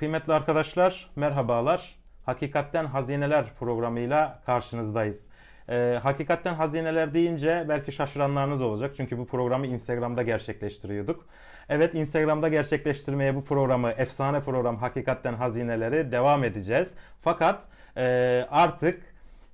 Kıymetli arkadaşlar, merhabalar. Hakikatten Hazineler programıyla karşınızdayız. Ee, hakikatten Hazineler deyince belki şaşıranlarınız olacak. Çünkü bu programı Instagram'da gerçekleştiriyorduk. Evet Instagram'da gerçekleştirmeye bu programı, efsane program Hakikatten Hazineleri devam edeceğiz. Fakat e, artık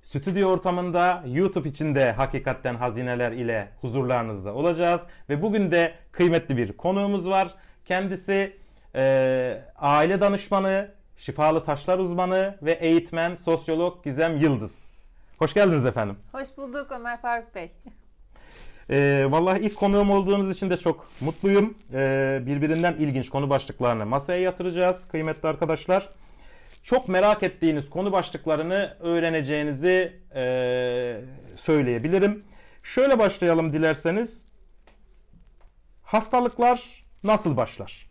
stüdyo ortamında YouTube içinde Hakikatten Hazineler ile huzurlarınızda olacağız. Ve bugün de kıymetli bir konuğumuz var. Kendisi e, aile danışmanı, şifalı taşlar uzmanı ve eğitmen sosyolog Gizem Yıldız. Hoş geldiniz efendim. Hoş bulduk Ömer Faruk Bey. E, vallahi ilk konuğum olduğunuz için de çok mutluyum. E, birbirinden ilginç konu başlıklarını masaya yatıracağız kıymetli arkadaşlar. Çok merak ettiğiniz konu başlıklarını öğreneceğinizi e, söyleyebilirim. Şöyle başlayalım dilerseniz. Hastalıklar nasıl başlar?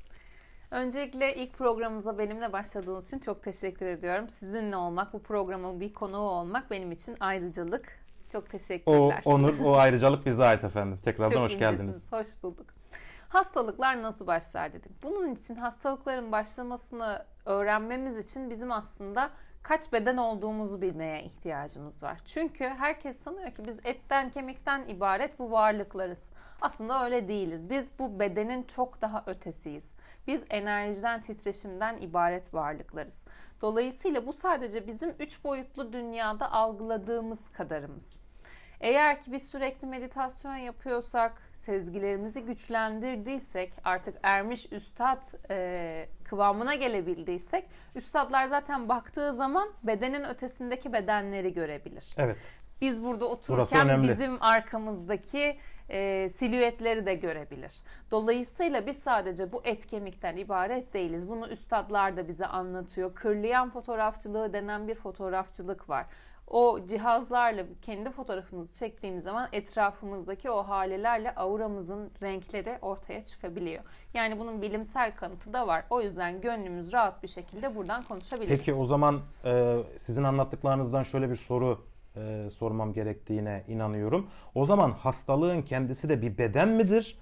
Öncelikle ilk programımıza benimle başladığınız için çok teşekkür ediyorum. Sizinle olmak, bu programın bir konuğu olmak benim için ayrıcalık. Çok teşekkürler. O onur, o ayrıcalık bize ait efendim. Tekrardan çok hoş geldiniz. Hoş bulduk. Hastalıklar nasıl başlar dedik. Bunun için hastalıkların başlamasını öğrenmemiz için bizim aslında kaç beden olduğumuzu bilmeye ihtiyacımız var. Çünkü herkes sanıyor ki biz etten kemikten ibaret bu varlıklarız. Aslında öyle değiliz. Biz bu bedenin çok daha ötesiyiz. Biz enerjiden, titreşimden ibaret varlıklarız. Dolayısıyla bu sadece bizim üç boyutlu dünyada algıladığımız kadarımız. Eğer ki biz sürekli meditasyon yapıyorsak, sezgilerimizi güçlendirdiysek, artık ermiş üstad e, kıvamına gelebildiysek, üstadlar zaten baktığı zaman bedenin ötesindeki bedenleri görebilir. Evet. Biz burada otururken bizim arkamızdaki e, silüetleri de görebilir. Dolayısıyla biz sadece bu et kemikten ibaret değiliz. Bunu üstadlar da bize anlatıyor. Kırlayan fotoğrafçılığı denen bir fotoğrafçılık var o cihazlarla kendi fotoğrafımızı çektiğimiz zaman etrafımızdaki o halelerle auramızın renkleri ortaya çıkabiliyor. Yani bunun bilimsel kanıtı da var. O yüzden gönlümüz rahat bir şekilde buradan konuşabiliriz. Peki o zaman e, sizin anlattıklarınızdan şöyle bir soru e, sormam gerektiğine inanıyorum. O zaman hastalığın kendisi de bir beden midir?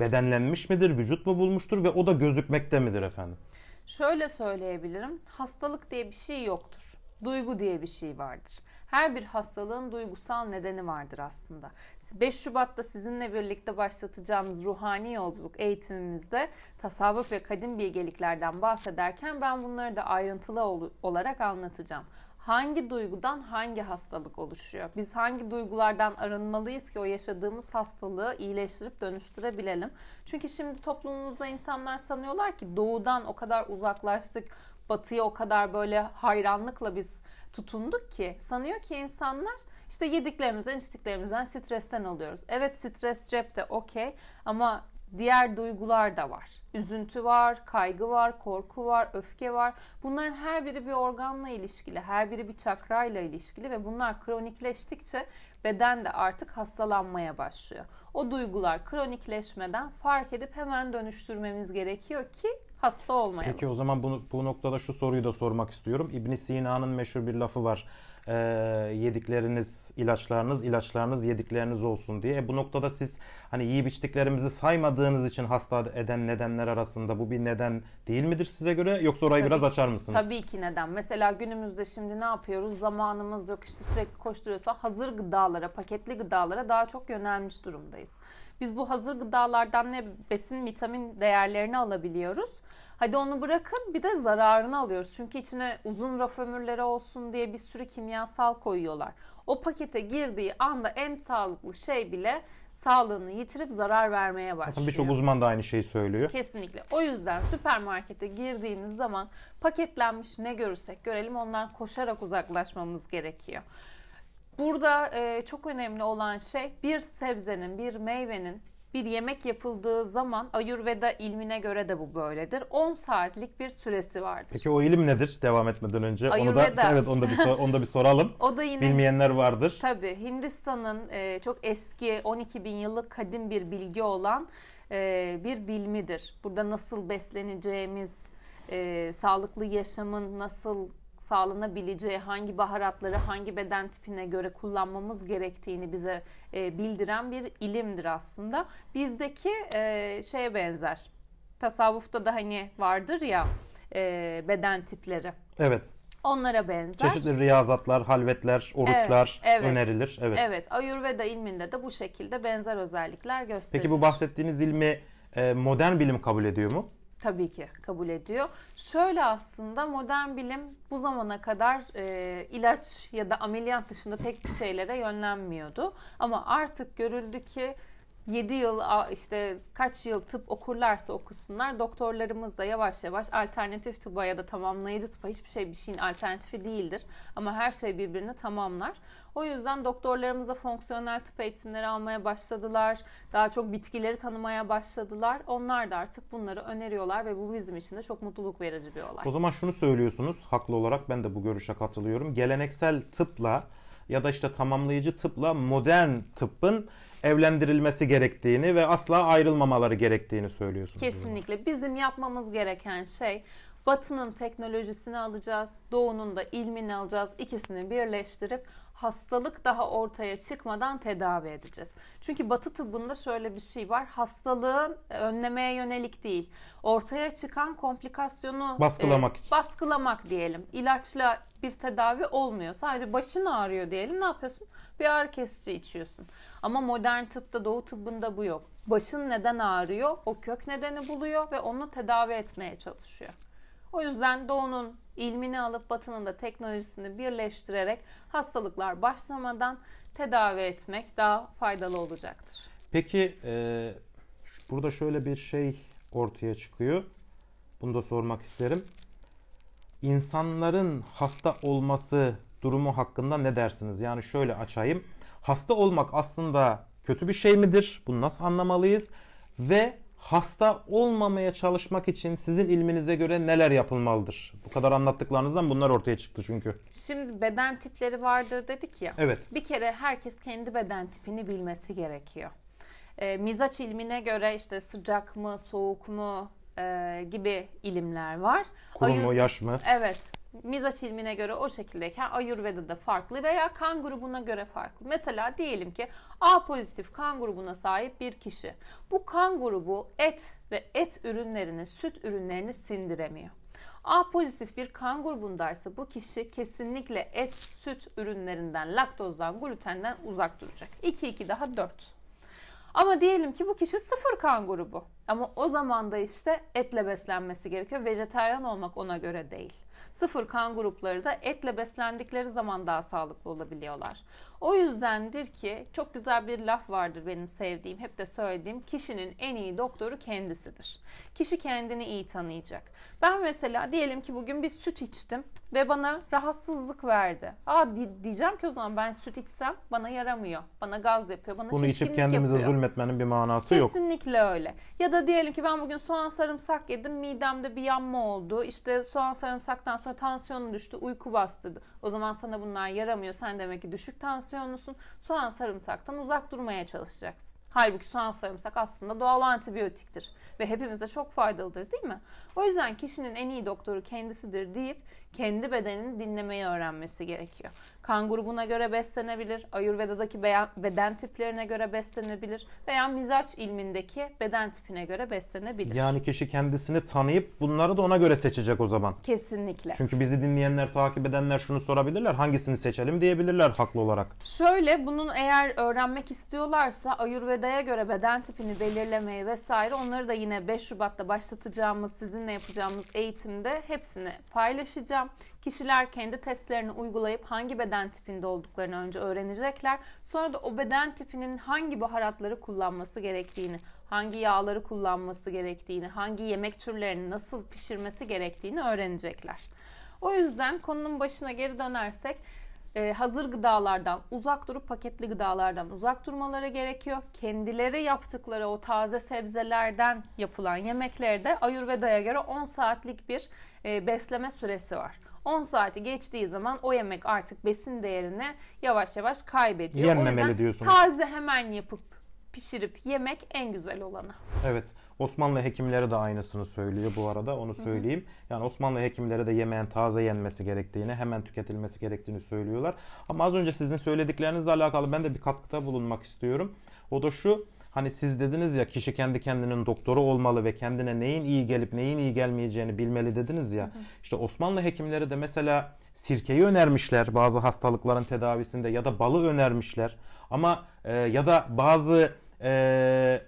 Bedenlenmiş midir? Vücut mu bulmuştur ve o da gözükmekte midir efendim? Şöyle söyleyebilirim. Hastalık diye bir şey yoktur. Duygu diye bir şey vardır. Her bir hastalığın duygusal nedeni vardır aslında. 5 Şubat'ta sizinle birlikte başlatacağımız ruhani yolculuk eğitimimizde tasavvuf ve kadim bilgeliklerden bahsederken ben bunları da ayrıntılı olarak anlatacağım hangi duygudan hangi hastalık oluşuyor? Biz hangi duygulardan arınmalıyız ki o yaşadığımız hastalığı iyileştirip dönüştürebilelim? Çünkü şimdi toplumumuzda insanlar sanıyorlar ki doğudan o kadar uzaklaştık, batıya o kadar böyle hayranlıkla biz tutunduk ki sanıyor ki insanlar işte yediklerimizden içtiklerimizden stresten oluyoruz. Evet stres cepte okey ama diğer duygular da var. Üzüntü var, kaygı var, korku var, öfke var. Bunların her biri bir organla ilişkili, her biri bir çakrayla ilişkili ve bunlar kronikleştikçe beden de artık hastalanmaya başlıyor. O duygular kronikleşmeden fark edip hemen dönüştürmemiz gerekiyor ki hasta olmayalım. Peki o zaman bunu, bu noktada şu soruyu da sormak istiyorum. İbn Sina'nın meşhur bir lafı var e, yedikleriniz, ilaçlarınız, ilaçlarınız yedikleriniz olsun diye. E, bu noktada siz hani yiyip içtiklerimizi saymadığınız için hasta eden nedenler arasında bu bir neden değil midir size göre? Yoksa orayı tabii biraz ki, açar mısınız? Tabii ki neden. Mesela günümüzde şimdi ne yapıyoruz? Zamanımız yok işte sürekli koşturuyorsa hazır gıdalara, paketli gıdalara daha çok yönelmiş durumdayız. Biz bu hazır gıdalardan ne besin, vitamin değerlerini alabiliyoruz? Hadi onu bırakın bir de zararını alıyoruz. Çünkü içine uzun raf ömürleri olsun diye bir sürü kimyasal koyuyorlar. O pakete girdiği anda en sağlıklı şey bile sağlığını yitirip zarar vermeye başlıyor. Zaten birçok uzman da aynı şeyi söylüyor. Kesinlikle. O yüzden süpermarkete girdiğimiz zaman paketlenmiş ne görürsek görelim ondan koşarak uzaklaşmamız gerekiyor. Burada e, çok önemli olan şey bir sebzenin, bir meyvenin bir yemek yapıldığı zaman Ayurveda ilmine göre de bu böyledir. 10 saatlik bir süresi vardır. Peki o ilim nedir? Devam etmeden önce Ayurveda. onu da evet onu da bir sor, onu da bir soralım. o da yine bilmeyenler vardır. Tabii Hindistan'ın e, çok eski 12 bin yıllık kadim bir bilgi olan e, bir bilmidir. Burada nasıl besleneceğimiz, e, sağlıklı yaşamın nasıl sağlanabileceği, hangi baharatları hangi beden tipine göre kullanmamız gerektiğini bize e, bildiren bir ilimdir aslında. Bizdeki e, şeye benzer. Tasavvufta da hani vardır ya e, beden tipleri. Evet. Onlara benzer. Çeşitli riyazatlar, halvetler, oruçlar evet, evet, önerilir. Evet. Evet. Ayurveda ilminde de bu şekilde benzer özellikler gösterilir. Peki bu bahsettiğiniz ilmi e, modern bilim kabul ediyor mu? Tabii ki kabul ediyor. Şöyle aslında modern bilim bu zamana kadar e, ilaç ya da ameliyat dışında pek bir şeylere yönlenmiyordu. Ama artık görüldü ki 7 yıl işte kaç yıl tıp okurlarsa okusunlar doktorlarımız da yavaş yavaş alternatif tıba ya da tamamlayıcı tıba hiçbir şey bir şeyin alternatifi değildir. Ama her şey birbirini tamamlar. O yüzden doktorlarımız da fonksiyonel tıp eğitimleri almaya başladılar. Daha çok bitkileri tanımaya başladılar. Onlar da artık bunları öneriyorlar ve bu bizim için de çok mutluluk verici bir olay. O zaman şunu söylüyorsunuz haklı olarak ben de bu görüşe katılıyorum. Geleneksel tıpla ya da işte tamamlayıcı tıpla modern tıbbın evlendirilmesi gerektiğini ve asla ayrılmamaları gerektiğini söylüyorsunuz. Kesinlikle. Bizim yapmamız gereken şey Batının teknolojisini alacağız, doğunun da ilmini alacağız. İkisini birleştirip hastalık daha ortaya çıkmadan tedavi edeceğiz. Çünkü batı tıbbında şöyle bir şey var. Hastalığın önlemeye yönelik değil. Ortaya çıkan komplikasyonu baskılamak e, için. baskılamak diyelim. İlaçla bir tedavi olmuyor. Sadece başın ağrıyor diyelim. Ne yapıyorsun? Bir ağrı kesici içiyorsun. Ama modern tıpta, doğu tıbbında bu yok. Başın neden ağrıyor? O kök nedeni buluyor ve onu tedavi etmeye çalışıyor. O yüzden doğunun ilmini alıp batının da teknolojisini birleştirerek hastalıklar başlamadan tedavi etmek daha faydalı olacaktır. Peki e, burada şöyle bir şey ortaya çıkıyor. Bunu da sormak isterim. İnsanların hasta olması durumu hakkında ne dersiniz? Yani şöyle açayım. Hasta olmak aslında kötü bir şey midir? Bunu nasıl anlamalıyız? Ve hasta olmamaya çalışmak için sizin ilminize göre neler yapılmalıdır? Bu kadar anlattıklarınızdan bunlar ortaya çıktı çünkü. Şimdi beden tipleri vardır dedik ya. Evet. Bir kere herkes kendi beden tipini bilmesi gerekiyor. E, mizaç ilmine göre işte sıcak mı, soğuk mu, e, gibi ilimler var. Kuru mu, yaş mı? Evet mizaç ilmine göre o şekildeyken Ayurveda'da farklı veya kan grubuna göre farklı. Mesela diyelim ki A pozitif kan grubuna sahip bir kişi. Bu kan grubu et ve et ürünlerini, süt ürünlerini sindiremiyor. A pozitif bir kan grubundaysa bu kişi kesinlikle et, süt ürünlerinden, laktozdan, glutenden uzak duracak. 2 2 daha 4. Ama diyelim ki bu kişi sıfır kan grubu. Ama o zaman da işte etle beslenmesi gerekiyor. Vejeteryan olmak ona göre değil. Sıfır kan grupları da etle beslendikleri zaman daha sağlıklı olabiliyorlar. O yüzdendir ki çok güzel bir laf vardır benim sevdiğim, hep de söylediğim. Kişinin en iyi doktoru kendisidir. Kişi kendini iyi tanıyacak. Ben mesela diyelim ki bugün bir süt içtim ve bana rahatsızlık verdi. Aa diyeceğim ki o zaman ben süt içsem bana yaramıyor. Bana gaz yapıyor, bana Bunu içip kendimize zulmetmenin bir manası Kesinlikle yok. Kesinlikle öyle. Ya da diyelim ki ben bugün soğan sarımsak yedim, midemde bir yanma oldu. İşte soğan sarımsaktan sonra tansiyonum düştü, uyku bastırdı. O zaman sana bunlar yaramıyor. Sen demek ki düşük tansiyonlusun. Soğan sarımsaktan uzak durmaya çalışacaksın. Halbuki soğan sarımsak aslında doğal antibiyotiktir ve hepimize çok faydalıdır değil mi? O yüzden kişinin en iyi doktoru kendisidir deyip kendi bedenini dinlemeyi öğrenmesi gerekiyor. Kan grubuna göre beslenebilir, Ayurveda'daki beden tiplerine göre beslenebilir veya mizaç ilmindeki beden tipine göre beslenebilir. Yani kişi kendisini tanıyıp bunları da ona göre seçecek o zaman. Kesinlikle. Çünkü bizi dinleyenler, takip edenler şunu sorabilirler. Hangisini seçelim diyebilirler haklı olarak. Şöyle bunun eğer öğrenmek istiyorlarsa Ayurveda'ya göre beden tipini belirlemeye vesaire onları da yine 5 Şubat'ta başlatacağımız, sizinle yapacağımız eğitimde hepsini paylaşacağım Kişiler kendi testlerini uygulayıp hangi beden tipinde olduklarını önce öğrenecekler. Sonra da o beden tipinin hangi baharatları kullanması gerektiğini, hangi yağları kullanması gerektiğini, hangi yemek türlerini nasıl pişirmesi gerektiğini öğrenecekler. O yüzden konunun başına geri dönersek e, hazır gıdalardan uzak durup paketli gıdalardan uzak durmaları gerekiyor. Kendileri yaptıkları o taze sebzelerden yapılan yemeklerde Ayurveda'ya göre 10 saatlik bir e, besleme süresi var. 10 saati geçtiği zaman o yemek artık besin değerini yavaş yavaş kaybediyor. Yenmemeli o yüzden diyorsunuz. taze hemen yapıp pişirip yemek en güzel olanı. Evet. Osmanlı hekimleri de aynısını söylüyor bu arada onu söyleyeyim. Yani Osmanlı hekimleri de yemeğin taze yenmesi gerektiğini, hemen tüketilmesi gerektiğini söylüyorlar. Ama az önce sizin söylediklerinizle alakalı ben de bir katkıda bulunmak istiyorum. O da şu hani siz dediniz ya kişi kendi kendinin doktoru olmalı ve kendine neyin iyi gelip neyin iyi gelmeyeceğini bilmeli dediniz ya. İşte Osmanlı hekimleri de mesela sirkeyi önermişler bazı hastalıkların tedavisinde ya da balı önermişler. Ama e, ya da bazı e,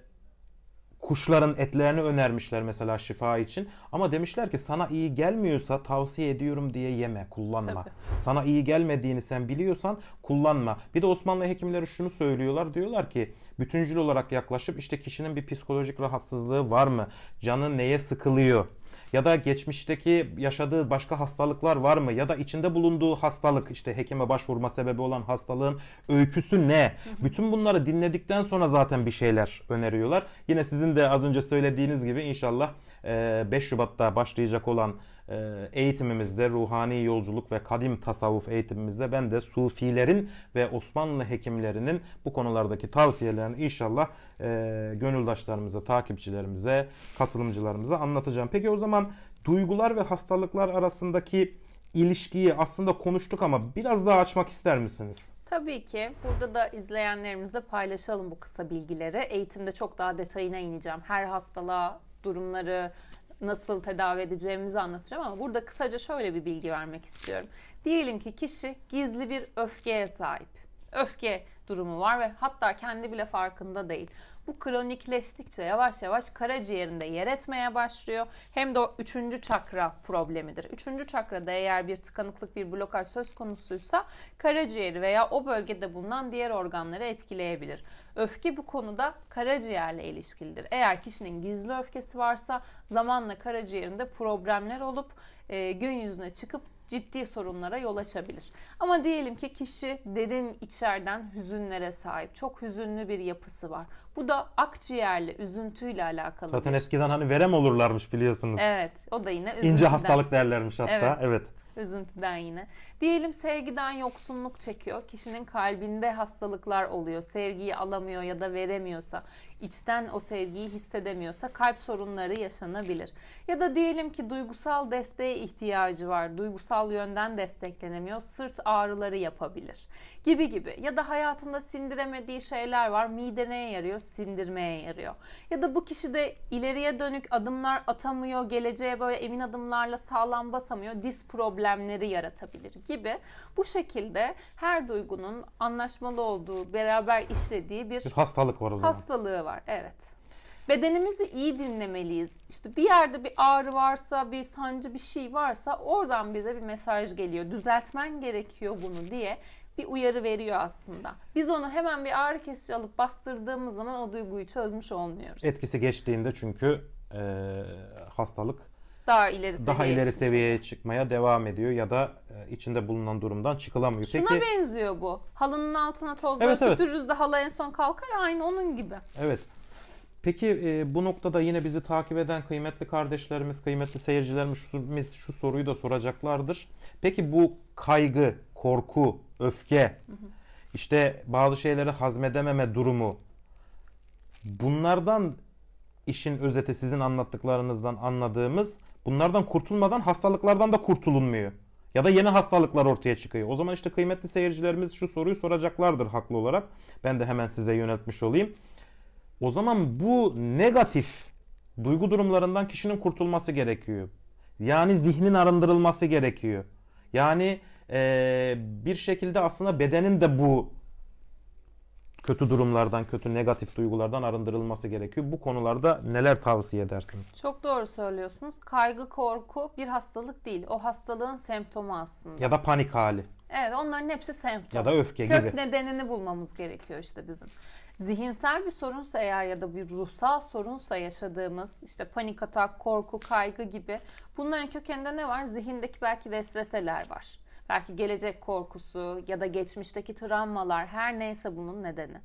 kuşların etlerini önermişler mesela şifa için. Ama demişler ki sana iyi gelmiyorsa tavsiye ediyorum diye yeme, kullanma. Tabii. Sana iyi gelmediğini sen biliyorsan kullanma. Bir de Osmanlı hekimleri şunu söylüyorlar. Diyorlar ki bütüncül olarak yaklaşıp işte kişinin bir psikolojik rahatsızlığı var mı? Canı neye sıkılıyor? ya da geçmişteki yaşadığı başka hastalıklar var mı ya da içinde bulunduğu hastalık işte hekime başvurma sebebi olan hastalığın öyküsü ne? Bütün bunları dinledikten sonra zaten bir şeyler öneriyorlar. Yine sizin de az önce söylediğiniz gibi inşallah 5 Şubat'ta başlayacak olan eğitimimizde ruhani yolculuk ve kadim tasavvuf eğitimimizde ben de sufilerin ve Osmanlı hekimlerinin bu konulardaki tavsiyelerini inşallah e, gönüldaşlarımıza, takipçilerimize, katılımcılarımıza anlatacağım. Peki o zaman duygular ve hastalıklar arasındaki ilişkiyi aslında konuştuk ama biraz daha açmak ister misiniz? Tabii ki. Burada da izleyenlerimizle paylaşalım bu kısa bilgileri. Eğitimde çok daha detayına ineceğim. Her hastalığa, durumları, nasıl tedavi edeceğimizi anlatacağım ama burada kısaca şöyle bir bilgi vermek istiyorum. Diyelim ki kişi gizli bir öfkeye sahip. Öfke durumu var ve hatta kendi bile farkında değil. Bu kronikleştikçe yavaş yavaş karaciğerinde yer etmeye başlıyor. Hem de o üçüncü çakra problemidir. Üçüncü çakrada eğer bir tıkanıklık, bir blokaj söz konusuysa karaciğeri veya o bölgede bulunan diğer organları etkileyebilir. Öfke bu konuda karaciğerle ilişkilidir. Eğer kişinin gizli öfkesi varsa zamanla karaciğerinde problemler olup e, gün yüzüne çıkıp ciddi sorunlara yol açabilir. Ama diyelim ki kişi derin içerden hüzünlere sahip. Çok hüzünlü bir yapısı var. Bu da akciğerle, üzüntüyle alakalı. Zaten eskiden hani verem olurlarmış biliyorsunuz. Evet. O da yine üzüntüden. İnce hastalık derlermiş hatta. Evet. evet. Üzüntüden yine. Diyelim sevgiden yoksunluk çekiyor. Kişinin kalbinde hastalıklar oluyor. Sevgiyi alamıyor ya da veremiyorsa, içten o sevgiyi hissedemiyorsa kalp sorunları yaşanabilir. Ya da diyelim ki duygusal desteğe ihtiyacı var. Duygusal yönden desteklenemiyor. Sırt ağrıları yapabilir. Gibi gibi. Ya da hayatında sindiremediği şeyler var. Mideneye yarıyor, sindirmeye yarıyor. Ya da bu kişi de ileriye dönük adımlar atamıyor. Geleceğe böyle emin adımlarla sağlam basamıyor. Diz problem problemleri yaratabilir gibi. Bu şekilde her duygunun anlaşmalı olduğu, beraber işlediği bir, bir hastalık var o zaman. Hastalığı var, evet. Bedenimizi iyi dinlemeliyiz. İşte bir yerde bir ağrı varsa, bir sancı bir şey varsa oradan bize bir mesaj geliyor. Düzeltmen gerekiyor bunu diye bir uyarı veriyor aslında. Biz onu hemen bir ağrı kesici alıp bastırdığımız zaman o duyguyu çözmüş olmuyoruz. Etkisi geçtiğinde çünkü e, hastalık daha ileri seviyeye daha ileri seviyeye çıkmaya devam ediyor ya da e, içinde bulunan durumdan çıkılamıyor. Şuna Peki, benziyor bu. Halının altına tozları evet, evet. süpürürüz de hala en son kalkar aynı onun gibi. Evet. Peki e, bu noktada yine bizi takip eden kıymetli kardeşlerimiz, kıymetli seyircilerimiz şu soruyu da soracaklardır. Peki bu kaygı, korku, öfke, işte bazı şeyleri hazmedememe durumu bunlardan işin özeti sizin anlattıklarınızdan anladığımız bunlardan kurtulmadan hastalıklardan da kurtulunmuyor. Ya da yeni hastalıklar ortaya çıkıyor. O zaman işte kıymetli seyircilerimiz şu soruyu soracaklardır haklı olarak. Ben de hemen size yöneltmiş olayım. O zaman bu negatif duygu durumlarından kişinin kurtulması gerekiyor. Yani zihnin arındırılması gerekiyor. Yani ee, bir şekilde aslında bedenin de bu kötü durumlardan, kötü negatif duygulardan arındırılması gerekiyor. Bu konularda neler tavsiye edersiniz? Çok doğru söylüyorsunuz. Kaygı, korku bir hastalık değil. O hastalığın semptomu aslında. Ya da panik hali. Evet onların hepsi semptom. Ya da öfke Kök gibi. Kök nedenini bulmamız gerekiyor işte bizim. Zihinsel bir sorunsa eğer ya da bir ruhsal sorunsa yaşadığımız işte panik atak, korku, kaygı gibi bunların kökeninde ne var? Zihindeki belki vesveseler var Belki gelecek korkusu ya da geçmişteki travmalar her neyse bunun nedeni.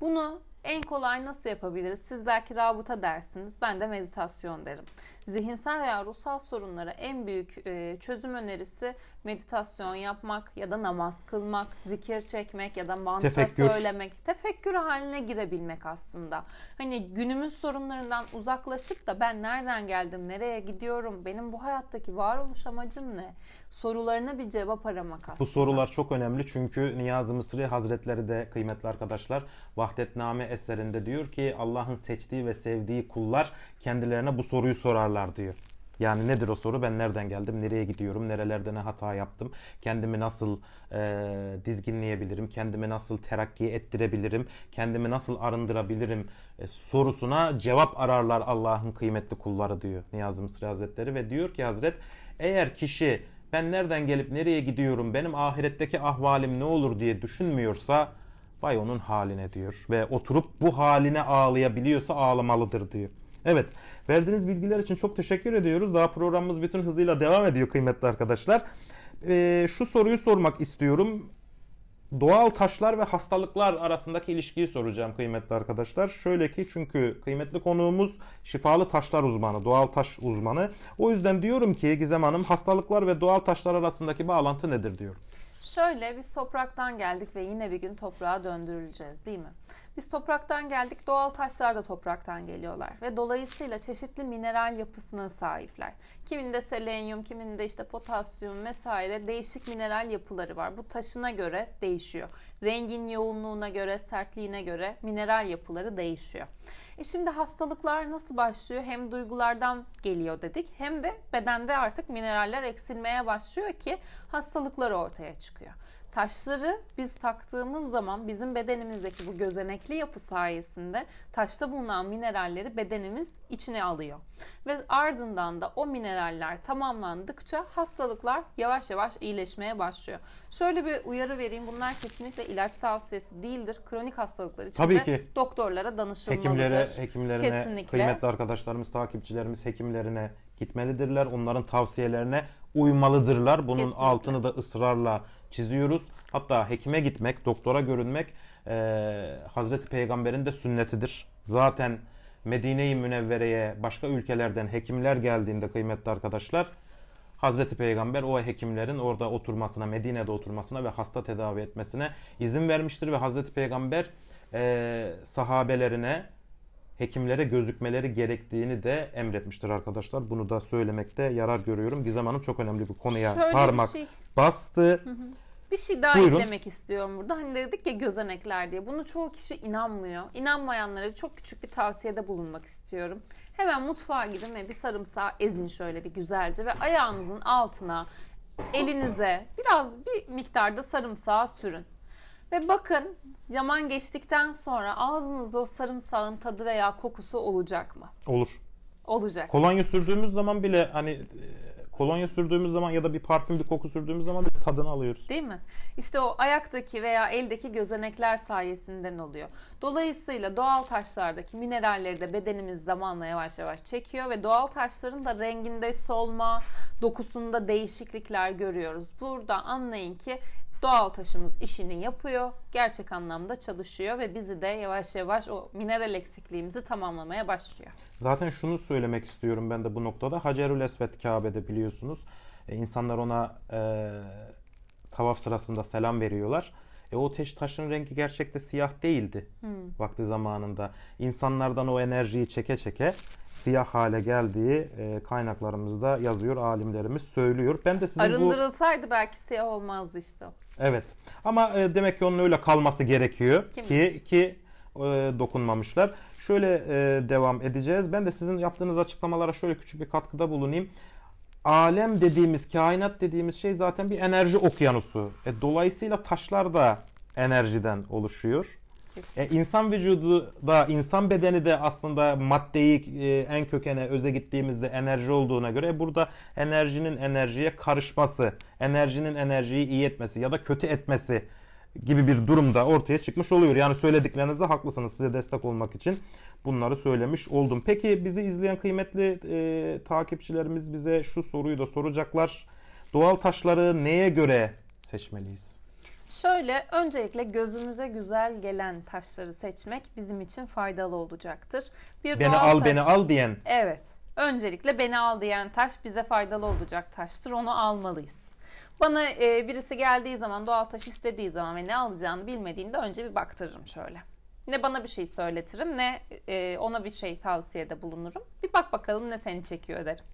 Bunu en kolay nasıl yapabiliriz? Siz belki rabıta dersiniz. Ben de meditasyon derim zihinsel veya ruhsal sorunlara en büyük e, çözüm önerisi meditasyon yapmak ya da namaz kılmak, zikir çekmek ya da mantra tefekkür. söylemek, tefekkür haline girebilmek aslında. Hani günümüz sorunlarından uzaklaşıp da ben nereden geldim, nereye gidiyorum, benim bu hayattaki varoluş amacım ne? Sorularına bir cevap aramak aslında. Bu sorular çok önemli çünkü Niyazi Mısri Hazretleri de kıymetli arkadaşlar Vahdetname eserinde diyor ki Allah'ın seçtiği ve sevdiği kullar kendilerine bu soruyu sorarlar diyor. Yani nedir o soru? Ben nereden geldim? Nereye gidiyorum? Nerelerde ne hata yaptım? Kendimi nasıl e, dizginleyebilirim? Kendimi nasıl terakki ettirebilirim? Kendimi nasıl arındırabilirim? E, sorusuna cevap ararlar Allah'ın kıymetli kulları diyor Niyazi Mısır Hazretleri. Ve diyor ki Hazret eğer kişi ben nereden gelip nereye gidiyorum? Benim ahiretteki ahvalim ne olur diye düşünmüyorsa vay onun haline diyor. Ve oturup bu haline ağlayabiliyorsa ağlamalıdır diyor. Evet. Verdiğiniz bilgiler için çok teşekkür ediyoruz. Daha programımız bütün hızıyla devam ediyor kıymetli arkadaşlar. Ee, şu soruyu sormak istiyorum. Doğal taşlar ve hastalıklar arasındaki ilişkiyi soracağım kıymetli arkadaşlar. Şöyle ki çünkü kıymetli konuğumuz şifalı taşlar uzmanı, doğal taş uzmanı. O yüzden diyorum ki Gizem Hanım hastalıklar ve doğal taşlar arasındaki bağlantı nedir diyorum. Şöyle biz topraktan geldik ve yine bir gün toprağa döndürüleceğiz değil mi? Biz topraktan geldik, doğal taşlar da topraktan geliyorlar ve dolayısıyla çeşitli mineral yapısına sahipler. Kiminde selenyum, kiminde işte potasyum vesaire değişik mineral yapıları var. Bu taşına göre değişiyor. Rengin yoğunluğuna göre, sertliğine göre mineral yapıları değişiyor. E şimdi hastalıklar nasıl başlıyor? Hem duygulardan geliyor dedik hem de bedende artık mineraller eksilmeye başlıyor ki hastalıklar ortaya çıkıyor. Taşları biz taktığımız zaman bizim bedenimizdeki bu gözenekli yapı sayesinde taşta bulunan mineralleri bedenimiz içine alıyor. Ve ardından da o mineraller tamamlandıkça hastalıklar yavaş yavaş iyileşmeye başlıyor. Şöyle bir uyarı vereyim. Bunlar kesinlikle ilaç tavsiyesi değildir. Kronik hastalıklar için Tabii ki. doktorlara danışılmalıdır. Hekimlere, hekimlerine, kesinlikle. kıymetli arkadaşlarımız, takipçilerimiz hekimlerine gitmelidirler. Onların tavsiyelerine uymalıdırlar. Bunun Kesinlikle. altını da ısrarla çiziyoruz. Hatta hekime gitmek, doktora görünmek e, Hazreti Peygamber'in de sünnetidir. Zaten Medine-i Münevvere'ye başka ülkelerden hekimler geldiğinde kıymetli arkadaşlar Hazreti Peygamber o hekimlerin orada oturmasına, Medine'de oturmasına ve hasta tedavi etmesine izin vermiştir ve Hazreti Peygamber e, sahabelerine hekimlere gözükmeleri gerektiğini de emretmiştir arkadaşlar. Bunu da söylemekte yarar görüyorum. Gizem Hanım çok önemli bir konuya Şöyle parmak bir şey. bastı. Hı hı. Bir şey daha Buyurun. eklemek istiyorum burada. Hani dedik ya gözenekler diye. Bunu çoğu kişi inanmıyor. İnanmayanlara çok küçük bir tavsiyede bulunmak istiyorum. Hemen mutfağa gidin ve bir sarımsağı ezin şöyle bir güzelce ve ayağınızın altına elinize biraz bir miktarda sarımsağı sürün. Ve bakın zaman geçtikten sonra ağzınızda o sarımsağın tadı veya kokusu olacak mı? Olur. Olacak. Kolonya sürdüğümüz zaman bile hani e, kolonya sürdüğümüz zaman ya da bir parfüm bir koku sürdüğümüz zaman bir tadını alıyoruz. Değil mi? İşte o ayaktaki veya eldeki gözenekler sayesinden oluyor. Dolayısıyla doğal taşlardaki mineralleri de bedenimiz zamanla yavaş yavaş çekiyor ve doğal taşların da renginde solma, dokusunda değişiklikler görüyoruz. Burada anlayın ki doğal taşımız işini yapıyor, gerçek anlamda çalışıyor ve bizi de yavaş yavaş o mineral eksikliğimizi tamamlamaya başlıyor. Zaten şunu söylemek istiyorum ben de bu noktada. Hacerül Esved Kabe'de biliyorsunuz e, insanlar ona e, tavaf sırasında selam veriyorlar. E o teş taşın rengi gerçekte siyah değildi hmm. vakti zamanında. İnsanlardan o enerjiyi çeke çeke siyah hale geldiği e, kaynaklarımızda yazıyor, alimlerimiz söylüyor. Ben de sizin Arındırılsaydı bu... belki siyah olmazdı işte. Evet. Ama e, demek ki onun öyle kalması gerekiyor Kim? ki ki e, dokunmamışlar. Şöyle e, devam edeceğiz. Ben de sizin yaptığınız açıklamalara şöyle küçük bir katkıda bulunayım. Alem dediğimiz, kainat dediğimiz şey zaten bir enerji okyanusu. E, dolayısıyla taşlar da enerjiden oluşuyor. E, insan vücudu da insan bedeni de aslında maddeyi e, en kökene öze gittiğimizde enerji olduğuna göre burada enerjinin enerjiye karışması, enerjinin enerjiyi iyi etmesi ya da kötü etmesi gibi bir durumda ortaya çıkmış oluyor. Yani söylediklerinizde haklısınız. Size destek olmak için bunları söylemiş oldum. Peki bizi izleyen kıymetli e, takipçilerimiz bize şu soruyu da soracaklar. Doğal taşları neye göre seçmeliyiz? Şöyle öncelikle gözümüze güzel gelen taşları seçmek bizim için faydalı olacaktır. Bir beni al taş... beni al diyen. Evet. Öncelikle beni al diyen taş bize faydalı olacak taştır. Onu almalıyız. Bana e, birisi geldiği zaman doğal taş istediği zaman ve ne alacağını bilmediğinde önce bir baktırırım şöyle. Ne bana bir şey söyletirim ne e, ona bir şey tavsiyede bulunurum. Bir bak bakalım ne seni çekiyor derim.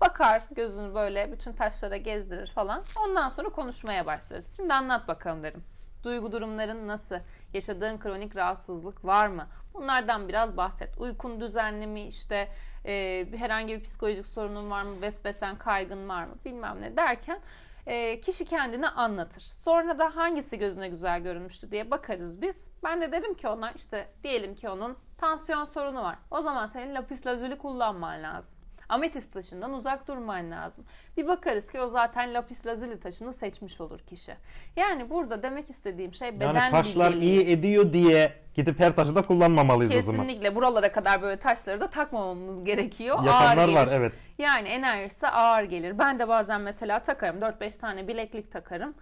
Bakar gözünü böyle bütün taşlara gezdirir falan. Ondan sonra konuşmaya başlarız. Şimdi anlat bakalım derim. Duygu durumların nasıl? Yaşadığın kronik rahatsızlık var mı? Bunlardan biraz bahset. Uykun düzenli mi? İşte e, herhangi bir psikolojik sorunun var mı? Vesvesen, kaygın var mı? Bilmem ne derken ee, kişi kendini anlatır. Sonra da hangisi gözüne güzel görünmüştü diye bakarız biz. Ben de derim ki ona işte diyelim ki onun tansiyon sorunu var. O zaman senin lapis lazuli kullanman lazım. Ametist taşından uzak durman lazım. Bir bakarız ki o zaten lapis lazuli taşını seçmiş olur kişi. Yani burada demek istediğim şey beden Yani taşlar bilgeliği. iyi ediyor diye gidip her taşı da kullanmamalıyız Kesinlikle. o zaman. Kesinlikle buralara kadar böyle taşları da takmamamız gerekiyor. Yapanlar ağır var gelir. evet. Yani enerjisi ağır gelir. Ben de bazen mesela takarım 4-5 tane bileklik takarım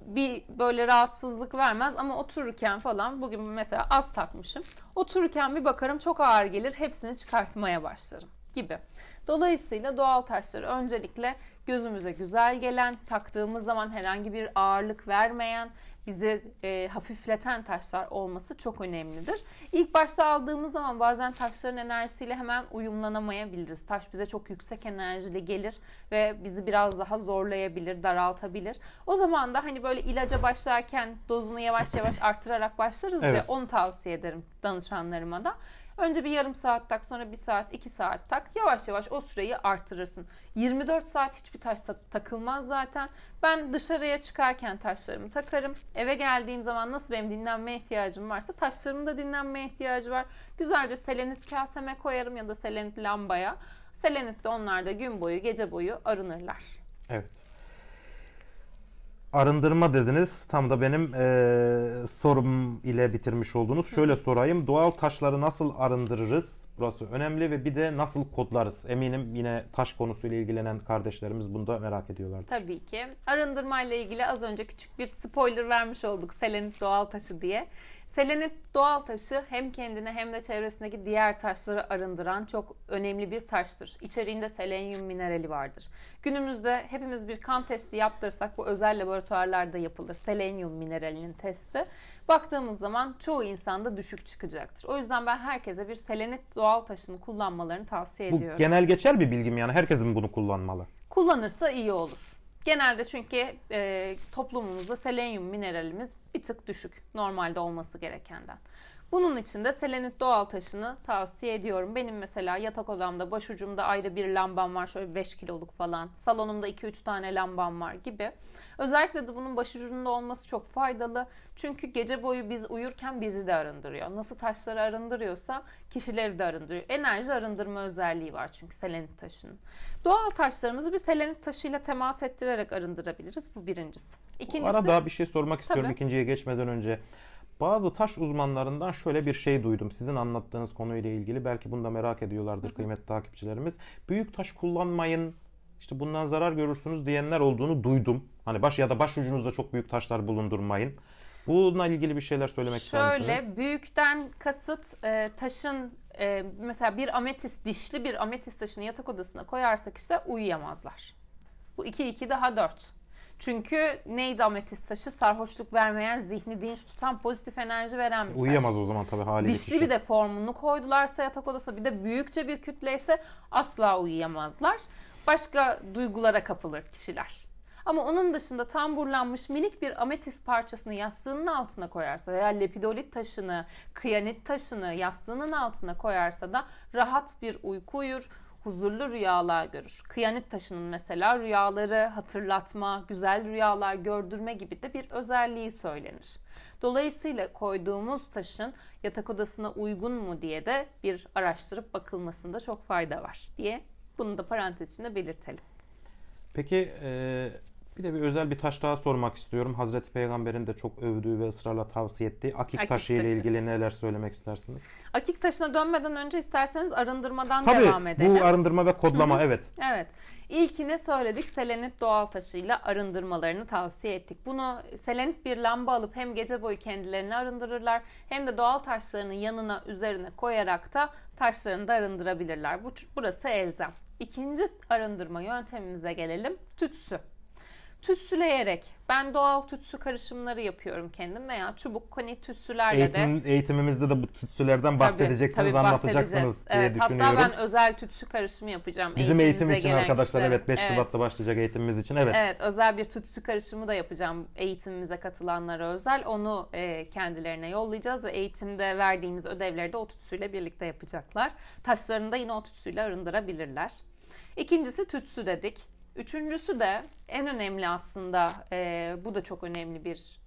bir böyle rahatsızlık vermez ama otururken falan bugün mesela az takmışım. Otururken bir bakarım çok ağır gelir hepsini çıkartmaya başlarım gibi. Dolayısıyla doğal taşları öncelikle gözümüze güzel gelen, taktığımız zaman herhangi bir ağırlık vermeyen, bizi e, hafifleten taşlar olması çok önemlidir. İlk başta aldığımız zaman bazen taşların enerjisiyle hemen uyumlanamayabiliriz. Taş bize çok yüksek enerjili gelir ve bizi biraz daha zorlayabilir, daraltabilir. O zaman da hani böyle ilaca başlarken dozunu yavaş yavaş artırarak başlarız evet. ya onu tavsiye ederim danışanlarıma da. Önce bir yarım saat tak sonra bir saat iki saat tak. Yavaş yavaş o süreyi artırırsın. 24 saat hiçbir taş takılmaz zaten. Ben dışarıya çıkarken taşlarımı takarım. Eve geldiğim zaman nasıl benim dinlenme ihtiyacım varsa taşlarımın da dinlenme ihtiyacı var. Güzelce selenit kaseme koyarım ya da selenit lambaya. Selenit de onlar da gün boyu gece boyu arınırlar. Evet arındırma dediniz. Tam da benim e, sorum ile bitirmiş oldunuz. Şöyle sorayım. Doğal taşları nasıl arındırırız? Burası önemli ve bir de nasıl kodlarız? Eminim yine taş konusuyla ilgilenen kardeşlerimiz bunu da merak ediyorlardır. Tabii ki. Arındırma ile ilgili az önce küçük bir spoiler vermiş olduk. Selenit doğal taşı diye. Selenit doğal taşı hem kendine hem de çevresindeki diğer taşları arındıran çok önemli bir taştır. İçeriğinde selenyum minerali vardır. Günümüzde hepimiz bir kan testi yaptırsak bu özel laboratuvarlarda yapılır. Selenyum mineralinin testi. Baktığımız zaman çoğu insanda düşük çıkacaktır. O yüzden ben herkese bir selenit doğal taşını kullanmalarını tavsiye bu ediyorum. Bu genel geçer bir bilgim yani herkesin bunu kullanmalı. Kullanırsa iyi olur. Genelde çünkü e, toplumumuzda selenyum mineralimiz bir tık düşük normalde olması gerekenden. Bunun için de selenit doğal taşını tavsiye ediyorum. Benim mesela yatak odamda başucumda ayrı bir lambam var şöyle 5 kiloluk falan. Salonumda 2-3 tane lambam var gibi. Özellikle de bunun başucunda olması çok faydalı. Çünkü gece boyu biz uyurken bizi de arındırıyor. Nasıl taşları arındırıyorsa kişileri de arındırıyor. Enerji arındırma özelliği var çünkü selenit taşının. Doğal taşlarımızı bir selenit taşıyla temas ettirerek arındırabiliriz. Bu birincisi. İkincisi... Bana daha bir şey sormak istiyorum tabii. ikinciye geçmeden önce. Bazı taş uzmanlarından şöyle bir şey duydum. Sizin anlattığınız konuyla ilgili belki bunu da merak ediyorlardır hı kıymetli takipçilerimiz. Büyük taş kullanmayın. İşte bundan zarar görürsünüz diyenler olduğunu duydum. Hani baş ya da baş ucunuzda çok büyük taşlar bulundurmayın. Bununla ilgili bir şeyler söylemek Şöyle, ister misiniz? Şöyle büyükten kasıt e, taşın e, mesela bir ametist dişli bir ametist taşını yatak odasına koyarsak işte uyuyamazlar. Bu 2 2 daha 4. Çünkü neydi ametist taşı? Sarhoşluk vermeyen, zihni dinç tutan, pozitif enerji veren bir taş. Uyuyamaz o zaman tabii hali. Dişli bir de formunu koydularsa yatak odası bir de büyükçe bir kütleyse asla uyuyamazlar. Başka duygulara kapılır kişiler. Ama onun dışında tamburlanmış minik bir ametist parçasını yastığının altına koyarsa veya lepidolit taşını, kıyanit taşını yastığının altına koyarsa da rahat bir uyku uyur huzurlu rüyalar görür. Kıyanet taşının mesela rüyaları hatırlatma, güzel rüyalar gördürme gibi de bir özelliği söylenir. Dolayısıyla koyduğumuz taşın yatak odasına uygun mu diye de bir araştırıp bakılmasında çok fayda var diye bunu da parantez içinde belirtelim. Peki e, bir de bir özel bir taş daha sormak istiyorum. Hazreti Peygamber'in de çok övdüğü ve ısrarla tavsiye ettiği akik, akik taşı ile ilgili neler söylemek istersiniz? Akik taşına dönmeden önce isterseniz arındırmadan Tabii, devam edelim. Tabii bu arındırma ve kodlama evet. Evet. İlkini söyledik selenit doğal taşıyla arındırmalarını tavsiye ettik. Bunu selenit bir lamba alıp hem gece boyu kendilerini arındırırlar hem de doğal taşlarının yanına üzerine koyarak da taşlarını da arındırabilirler. Bu, burası elzem. İkinci arındırma yöntemimize gelelim. Tütsü tütsüleyerek ben doğal tütsü karışımları yapıyorum kendim veya çubuk koni tütsülerle Eğitim, de. Eğitimimizde de bu tütsülerden bahsedeceksiniz, tabii, tabii anlatacaksınız diye evet, düşünüyorum. Hatta ben özel tütsü karışımı yapacağım. Bizim eğitim için arkadaşlar evet 5 evet. Şubat'ta başlayacak eğitimimiz için evet. Evet özel bir tütsü karışımı da yapacağım eğitimimize katılanlara özel. Onu e, kendilerine yollayacağız ve eğitimde verdiğimiz ödevleri de o tütsüyle birlikte yapacaklar. Taşlarını da yine o tütsüyle arındırabilirler. İkincisi tütsü dedik. Üçüncüsü de en önemli aslında e, bu da çok önemli bir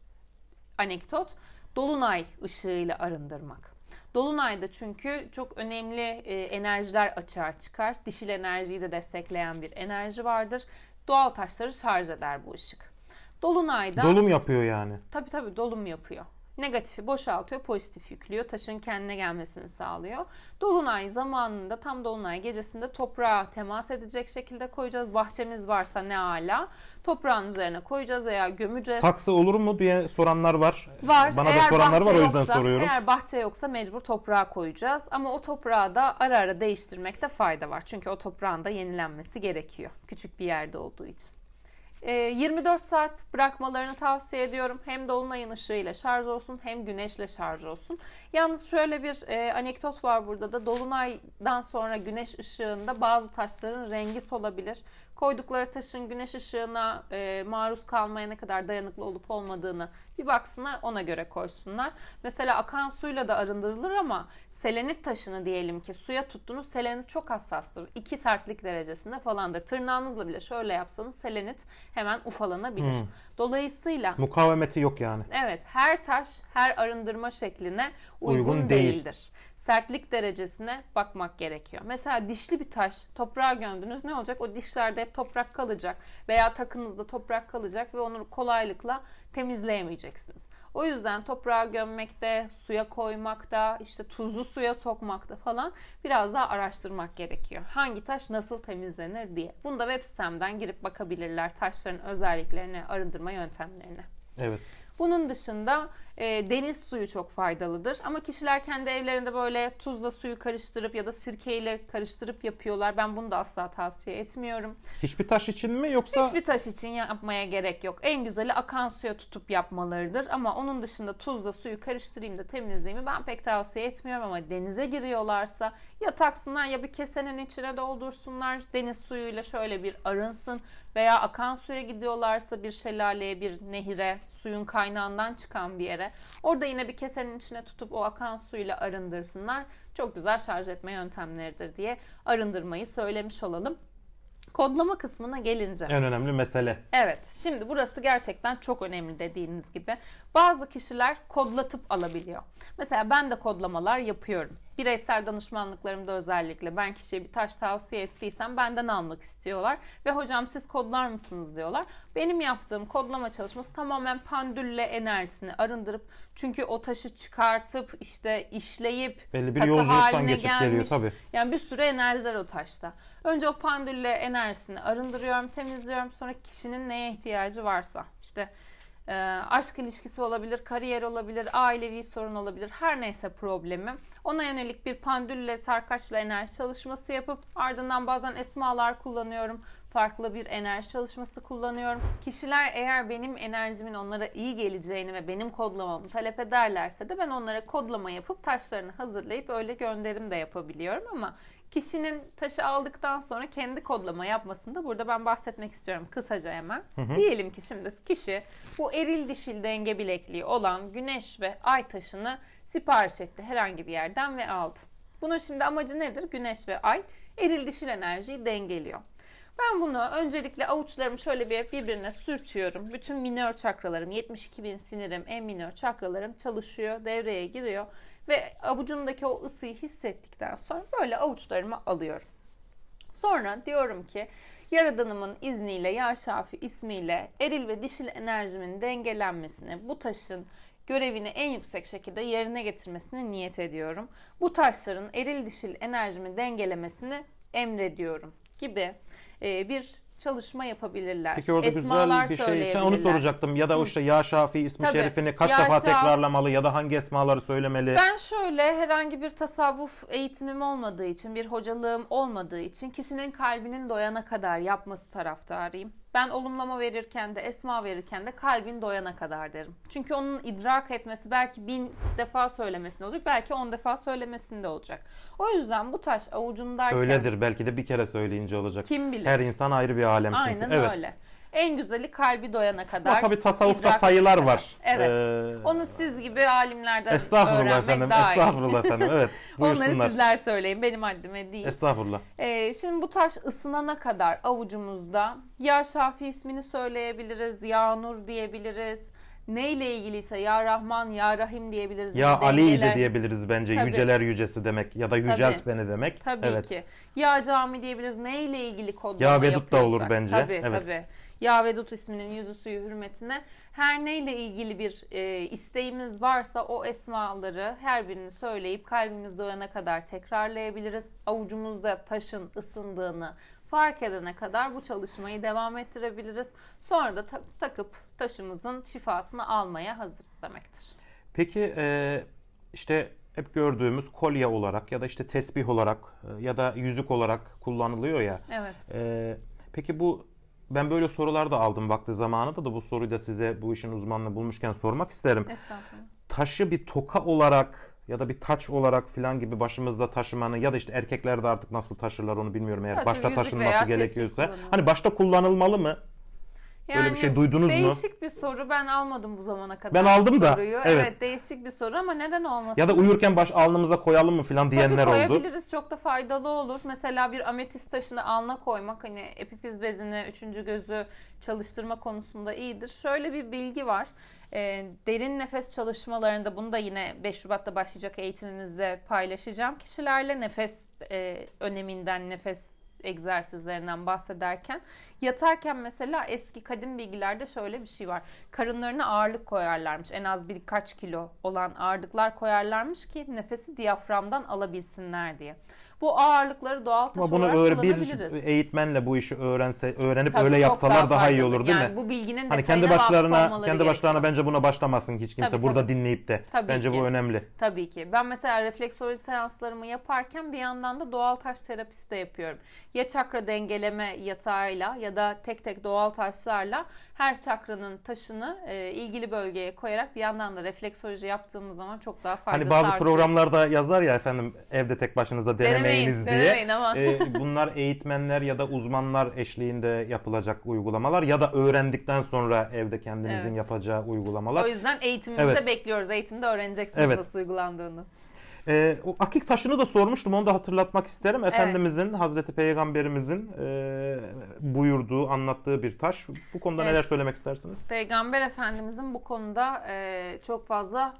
anekdot. Dolunay ışığıyla arındırmak. Dolunayda çünkü çok önemli e, enerjiler açığa çıkar. Dişil enerjiyi de destekleyen bir enerji vardır. Doğal taşları şarj eder bu ışık. Dolunayda... Dolum yapıyor yani. Tabii tabii dolum yapıyor negatifi boşaltıyor, pozitif yüklüyor. Taşın kendine gelmesini sağlıyor. Dolunay zamanında tam dolunay gecesinde toprağa temas edecek şekilde koyacağız. Bahçemiz varsa ne ala. Toprağın üzerine koyacağız veya gömeceğiz. Saksı olur mu diye soranlar var. Var. Bana eğer da soranlar var o yüzden yoksa, soruyorum. Eğer bahçe yoksa mecbur toprağa koyacağız. Ama o toprağı da ara ara değiştirmekte fayda var. Çünkü o toprağın da yenilenmesi gerekiyor. Küçük bir yerde olduğu için. 24 ee, saat bırakmalarını tavsiye ediyorum. Hem dolunayın ışığıyla şarj olsun hem güneşle şarj olsun. Yalnız şöyle bir e, anekdot var burada da dolunaydan sonra güneş ışığında bazı taşların rengi solabilir koydukları taşın güneş ışığına e, maruz kalmaya ne kadar dayanıklı olup olmadığını bir baksınlar ona göre koysunlar. Mesela akan suyla da arındırılır ama selenit taşını diyelim ki suya tuttunuz selenit çok hassastır. 2 sertlik derecesinde falandır. Tırnağınızla bile şöyle yapsanız selenit hemen ufalanabilir. Hmm. Dolayısıyla mukavemeti yok yani. Evet her taş her arındırma şekline uygun, uygun değildir sertlik derecesine bakmak gerekiyor. Mesela dişli bir taş toprağa gömdünüz ne olacak? O dişlerde hep toprak kalacak veya takınızda toprak kalacak ve onu kolaylıkla temizleyemeyeceksiniz. O yüzden toprağa gömmekte, suya koymakta, işte tuzlu suya sokmakta falan biraz daha araştırmak gerekiyor. Hangi taş nasıl temizlenir diye. Bunu da web sitemden girip bakabilirler taşların özelliklerine, arındırma yöntemlerine. Evet. Bunun dışında e, deniz suyu çok faydalıdır. Ama kişiler kendi evlerinde böyle tuzla suyu karıştırıp ya da sirkeyle karıştırıp yapıyorlar. Ben bunu da asla tavsiye etmiyorum. Hiçbir taş için mi yoksa? Hiçbir taş için yapmaya gerek yok. En güzeli akan suya tutup yapmalarıdır. Ama onun dışında tuzla suyu karıştırayım da temizleyeyim ben pek tavsiye etmiyorum ama denize giriyorlarsa ya taksınlar ya bir kesenin içine doldursunlar. Deniz suyuyla şöyle bir arınsın veya akan suya gidiyorlarsa bir şelaleye bir nehire suyun kaynağından çıkan bir yere üzere. Orada yine bir kesenin içine tutup o akan suyla arındırsınlar. Çok güzel şarj etme yöntemleridir diye arındırmayı söylemiş olalım. Kodlama kısmına gelince. En önemli mesele. Evet. Şimdi burası gerçekten çok önemli dediğiniz gibi. Bazı kişiler kodlatıp alabiliyor. Mesela ben de kodlamalar yapıyorum. Bireysel danışmanlıklarımda özellikle ben kişiye bir taş tavsiye ettiysem benden almak istiyorlar. Ve hocam siz kodlar mısınız diyorlar. Benim yaptığım kodlama çalışması tamamen pandülle enerjisini arındırıp çünkü o taşı çıkartıp işte işleyip belli bir yolculuktan geçip gelmiş. geliyor tabii. Yani bir sürü enerjiler o taşta. Önce o pandülle enerjisini arındırıyorum, temizliyorum. Sonra kişinin neye ihtiyacı varsa işte e, aşk ilişkisi olabilir, kariyer olabilir, ailevi sorun olabilir, her neyse problemi. Ona yönelik bir pandülle, sarkaçla enerji çalışması yapıp ardından bazen esmalar kullanıyorum. Farklı bir enerji çalışması kullanıyorum. Kişiler eğer benim enerjimin onlara iyi geleceğini ve benim kodlamamı talep ederlerse de ben onlara kodlama yapıp taşlarını hazırlayıp öyle gönderim de yapabiliyorum ama kişinin taşı aldıktan sonra kendi kodlama yapmasında burada ben bahsetmek istiyorum kısaca hemen. Hı hı. Diyelim ki şimdi kişi bu eril dişil denge bilekliği olan güneş ve ay taşını sipariş etti herhangi bir yerden ve aldı. Bunun şimdi amacı nedir? Güneş ve ay eril dişil enerjiyi dengeliyor. Ben bunu öncelikle avuçlarımı şöyle bir birbirine sürtüyorum. Bütün minör çakralarım, 72 bin sinirim, en minör çakralarım çalışıyor, devreye giriyor. Ve avucumdaki o ısıyı hissettikten sonra böyle avuçlarıma alıyorum. Sonra diyorum ki Yaradanımın izniyle Ya Şafi ismiyle eril ve dişil enerjimin dengelenmesini, bu taşın görevini en yüksek şekilde yerine getirmesini niyet ediyorum. Bu taşların eril dişil enerjimi dengelemesini emrediyorum gibi bir çalışma yapabilirler. Peki orada Esmalar güzel bir şey. Sen onu soracaktım. Ya da işte Ya Şafi ismi Tabii. şerifini kaç ya defa Şaf... tekrarlamalı ya da hangi esmaları söylemeli? Ben şöyle herhangi bir tasavvuf eğitimim olmadığı için, bir hocalığım olmadığı için kişinin kalbinin doyana kadar yapması taraftarıyım. Ben olumlama verirken de esma verirken de kalbin doyana kadar derim. Çünkü onun idrak etmesi belki bin defa söylemesinde olacak. Belki on defa söylemesinde olacak. O yüzden bu taş avucundayken... Öyledir belki de bir kere söyleyince olacak. Kim bilir. Her insan ayrı bir alem çünkü. Aynen evet. öyle. En güzeli kalbi doyana kadar. Ama tabii tasavvufta sayılar var. Evet. Ee, Onu siz gibi alimlerden estağfurullah öğrenmek efendim, daha Estağfurullah iyi. efendim. Evet. Onları sizler söyleyin. Benim haddime değil. Estağfurullah. Ee, şimdi bu taş ısınana kadar avucumuzda Ya Şafi ismini söyleyebiliriz. Ya Nur diyebiliriz neyle ilgiliyse ya Rahman ya Rahim diyebiliriz. Ya Ali de diyebiliriz bence Tabii. yüceler yücesi demek ya da yücelt Tabii. beni demek. Tabii evet. ki. Ya cami diyebiliriz neyle ilgili kodlama Ya Vedut da olur bence. Tabii evet. tabii. Yavedut isminin yüzü suyu hürmetine her neyle ilgili bir e, isteğimiz varsa o esmaları her birini söyleyip kalbimiz doyana kadar tekrarlayabiliriz. Avucumuzda taşın ısındığını fark edene kadar bu çalışmayı devam ettirebiliriz. Sonra da ta- takıp taşımızın şifasını almaya hazırız demektir. Peki e, işte hep gördüğümüz kolye olarak ya da işte tesbih olarak e, ya da yüzük olarak kullanılıyor ya. Evet. E, peki bu ben böyle sorular da aldım vakti zamanında da bu soruyu da size bu işin uzmanını bulmuşken sormak isterim. Estağfurullah. Taşı bir toka olarak ya da bir taç olarak filan gibi başımızda taşımanın ya da işte erkekler de artık nasıl taşırlar onu bilmiyorum eğer Taşı, başta taşınması gerekiyorsa. Hani başta kullanılmalı mı? Yani Böyle bir şey duydunuz değişik mu? Değişik bir soru. Ben almadım bu zamana kadar. Ben aldım da. Evet. evet. değişik bir soru ama neden olmasın? Ya da uyurken baş alnımıza koyalım mı filan diyenler Tabii oldu. koyabiliriz. Çok da faydalı olur. Mesela bir ametist taşını alna koymak hani epifiz bezini, üçüncü gözü çalıştırma konusunda iyidir. Şöyle bir bilgi var. Ee, derin nefes çalışmalarında bunu da yine 5 Şubat'ta başlayacak eğitimimizde paylaşacağım. Kişilerle nefes e, öneminden, nefes egzersizlerinden bahsederken yatarken mesela eski kadim bilgilerde şöyle bir şey var. Karınlarına ağırlık koyarlarmış. En az birkaç kilo olan ağırlıklar koyarlarmış ki nefesi diyaframdan alabilsinler diye bu ağırlıkları doğal taş Ama bunu olarak Bir eğitmenle bu işi öğrense, öğrenip Tabii öyle yapsalar daha, daha iyi olur değil yani mi? Bu bilginin hani kendi başlarına kendi başlarına bence buna başlamazsın hiç kimse tabii, burada tabii. dinleyip de. Tabii bence ki. bu önemli. Tabii ki. Ben mesela refleksoloji seanslarımı yaparken bir yandan da doğal taş terapisi de yapıyorum. Ya çakra dengeleme yatağıyla ya da tek tek doğal taşlarla her çakranın taşını e, ilgili bölgeye koyarak bir yandan da refleksoloji yaptığımız zaman çok daha farklı. Hani bazı artıyor. programlarda yazar ya efendim evde tek başınıza denemeyin, denemeyin denemeyiniz diye. Denemeyin ama. e, bunlar eğitmenler ya da uzmanlar eşliğinde yapılacak uygulamalar ya da öğrendikten sonra evde kendinizin evet. yapacağı uygulamalar. O yüzden eğitimimize evet. bekliyoruz. Eğitimde öğreneceksiniz evet. nasıl uygulandığını. E, o akik taşını da sormuştum onu da hatırlatmak isterim. Evet. Efendimizin, Hazreti Peygamberimizin e, buyurduğu, anlattığı bir taş. Bu konuda evet. neler söylemek istersiniz? Peygamber Efendimizin bu konuda e, çok fazla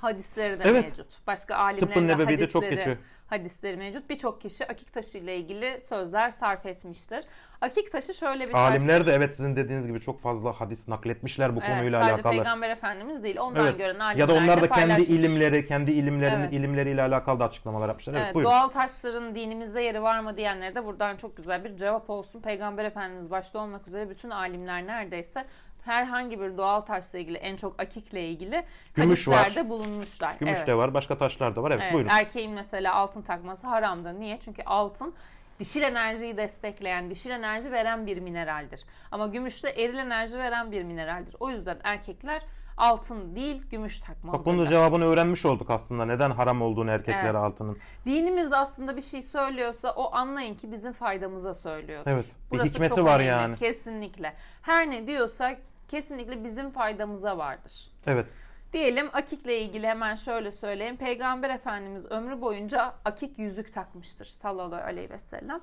hadisleri de evet. mevcut. Başka alimlerin de hadisleri, çok geçiyor. hadisleri mevcut. Birçok kişi akik taşı ile ilgili sözler sarf etmiştir. Akik taşı şöyle bir Alimler taş. de evet sizin dediğiniz gibi çok fazla hadis nakletmişler bu evet, konuyla sadece alakalı. Sadece Peygamber Efendimiz değil ondan evet. gören alimler Ya da onlar da kendi ilimleri, kendi ilimlerin evet. ilimleriyle alakalı da açıklamalar yapmışlar. Evet, evet buyurun. Doğal taşların dinimizde yeri var mı diyenlere de buradan çok güzel bir cevap olsun. Peygamber Efendimiz başta olmak üzere bütün alimler neredeyse herhangi bir doğal taşla ilgili en çok akikle ilgili Gümüş hadislerde var. bulunmuşlar. Gümüş evet. de var, başka taşlar da var. Evet, evet buyurun. Erkeğin mesela altın takması haramdır. Niye? Çünkü altın dişil enerjiyi destekleyen, dişil enerji veren bir mineraldir. Ama gümüş de eril enerji veren bir mineraldir. O yüzden erkekler altın değil gümüş takmalıdır. Bak bunun cevabını öğrenmiş olduk aslında neden haram olduğunu erkeklere evet. altının. Dinimiz aslında bir şey söylüyorsa o anlayın ki bizim faydamıza söylüyor. Evet bir Burası hikmeti çok var önemli. yani. Kesinlikle. Her ne diyorsak kesinlikle bizim faydamıza vardır. Evet. Diyelim akikle ilgili hemen şöyle söyleyeyim. Peygamber Efendimiz ömrü boyunca akik yüzük takmıştır sallallahu aleyhi ve sellem.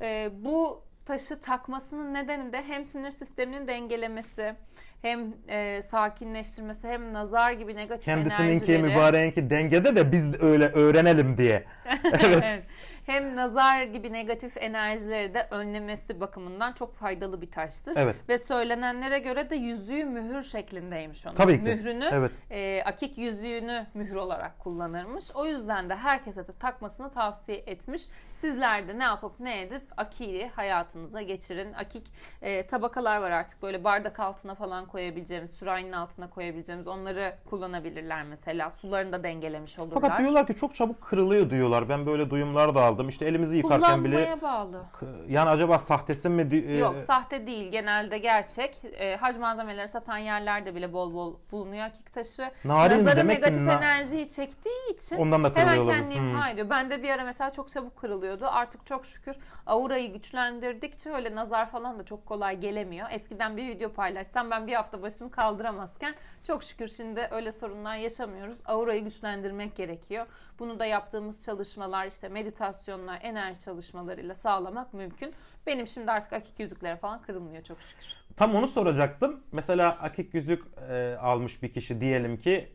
Ee, bu taşı takmasının nedeni de hem sinir sisteminin dengelemesi, hem e, sakinleştirmesi hem nazar gibi negatif Kendisininki enerjileri. Kendisininki mübareğinki dengede de biz öyle öğrenelim diye. evet. Hem nazar gibi negatif enerjileri de önlemesi bakımından çok faydalı bir taştır. Evet. Ve söylenenlere göre de yüzüğü mühür şeklindeymiş onun. Tabii ki. Mührünü, evet. e, akik yüzüğünü mühür olarak kullanırmış. O yüzden de herkese de takmasını tavsiye etmiş. Sizler de ne yapıp ne edip akiği hayatınıza geçirin. Akik e, tabakalar var artık böyle bardak altına falan koyabileceğimiz, sürahinin altına koyabileceğimiz onları kullanabilirler mesela. Sularını da dengelemiş olurlar. Fakat diyorlar ki çok çabuk kırılıyor diyorlar. Ben böyle duyumlar da aldım. İşte elimizi yıkarken Kullanmaya bile. Kullanmaya bağlı. Yani acaba sahtesi mi? E, Yok sahte değil. Genelde gerçek. E, hac malzemeleri satan yerlerde bile bol bol bulunuyor akik taşı. Narin Nazarı demek negatif ki, enerjiyi çektiği için ondan da hemen kendini imha hmm. ediyor. Ben de bir ara mesela çok çabuk kırılıyordu. Artık çok şükür aurayı güçlendirdikçe öyle nazar falan da çok kolay gelemiyor. Eskiden bir video paylaşsam ben bir hafta başımı kaldıramazken çok şükür şimdi öyle sorunlar yaşamıyoruz. Aurayı güçlendirmek gerekiyor. Bunu da yaptığımız çalışmalar işte meditasyonlar, enerji çalışmalarıyla sağlamak mümkün. Benim şimdi artık akik yüzüklere falan kırılmıyor çok şükür. Tam onu soracaktım. Mesela akik yüzük e, almış bir kişi diyelim ki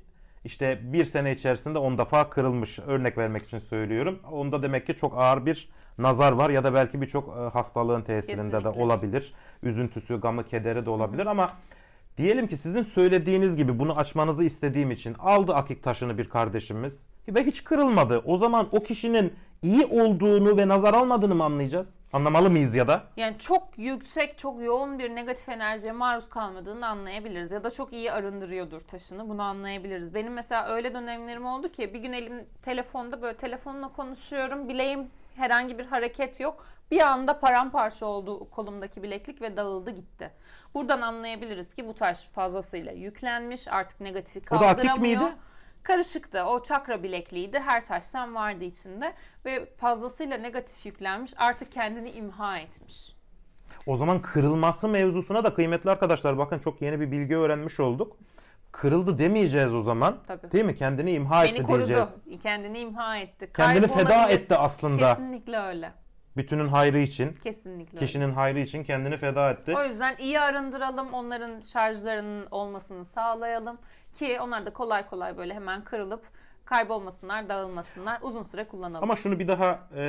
işte bir sene içerisinde 10 defa kırılmış. Örnek vermek için söylüyorum. Onda demek ki çok ağır bir nazar var ya da belki birçok e, hastalığın tesirinde Kesinlikle. de olabilir. Üzüntüsü, gamı, kederi de olabilir ama Diyelim ki sizin söylediğiniz gibi bunu açmanızı istediğim için aldı akik taşını bir kardeşimiz ve hiç kırılmadı. O zaman o kişinin iyi olduğunu ve nazar almadığını mı anlayacağız? Anlamalı mıyız ya da? Yani çok yüksek, çok yoğun bir negatif enerjiye maruz kalmadığını anlayabiliriz. Ya da çok iyi arındırıyordur taşını. Bunu anlayabiliriz. Benim mesela öyle dönemlerim oldu ki bir gün elim telefonda böyle telefonla konuşuyorum. Bileğim herhangi bir hareket yok. Bir anda paramparça oldu kolumdaki bileklik ve dağıldı gitti. Buradan anlayabiliriz ki bu taş fazlasıyla yüklenmiş artık negatifi kaldıramıyor. O da akik miydi? karışıktı. O çakra bilekliydi. Her taştan vardı içinde ve fazlasıyla negatif yüklenmiş. Artık kendini imha etmiş. O zaman kırılması mevzusuna da kıymetli arkadaşlar bakın çok yeni bir bilgi öğrenmiş olduk. Kırıldı demeyeceğiz o zaman. Tabii. Değil mi? Kendini imha Beni etti korudu. diyeceğiz. Kendini imha etti. Kendini feda etti aslında. Kesinlikle öyle bütünün hayrı için, Kesinlikle kişinin öyle. hayrı için kendini feda etti. O yüzden iyi arındıralım, onların şarjlarının olmasını sağlayalım ki onlar da kolay kolay böyle hemen kırılıp kaybolmasınlar, dağılmasınlar, uzun süre kullanalım. Ama şunu bir daha e,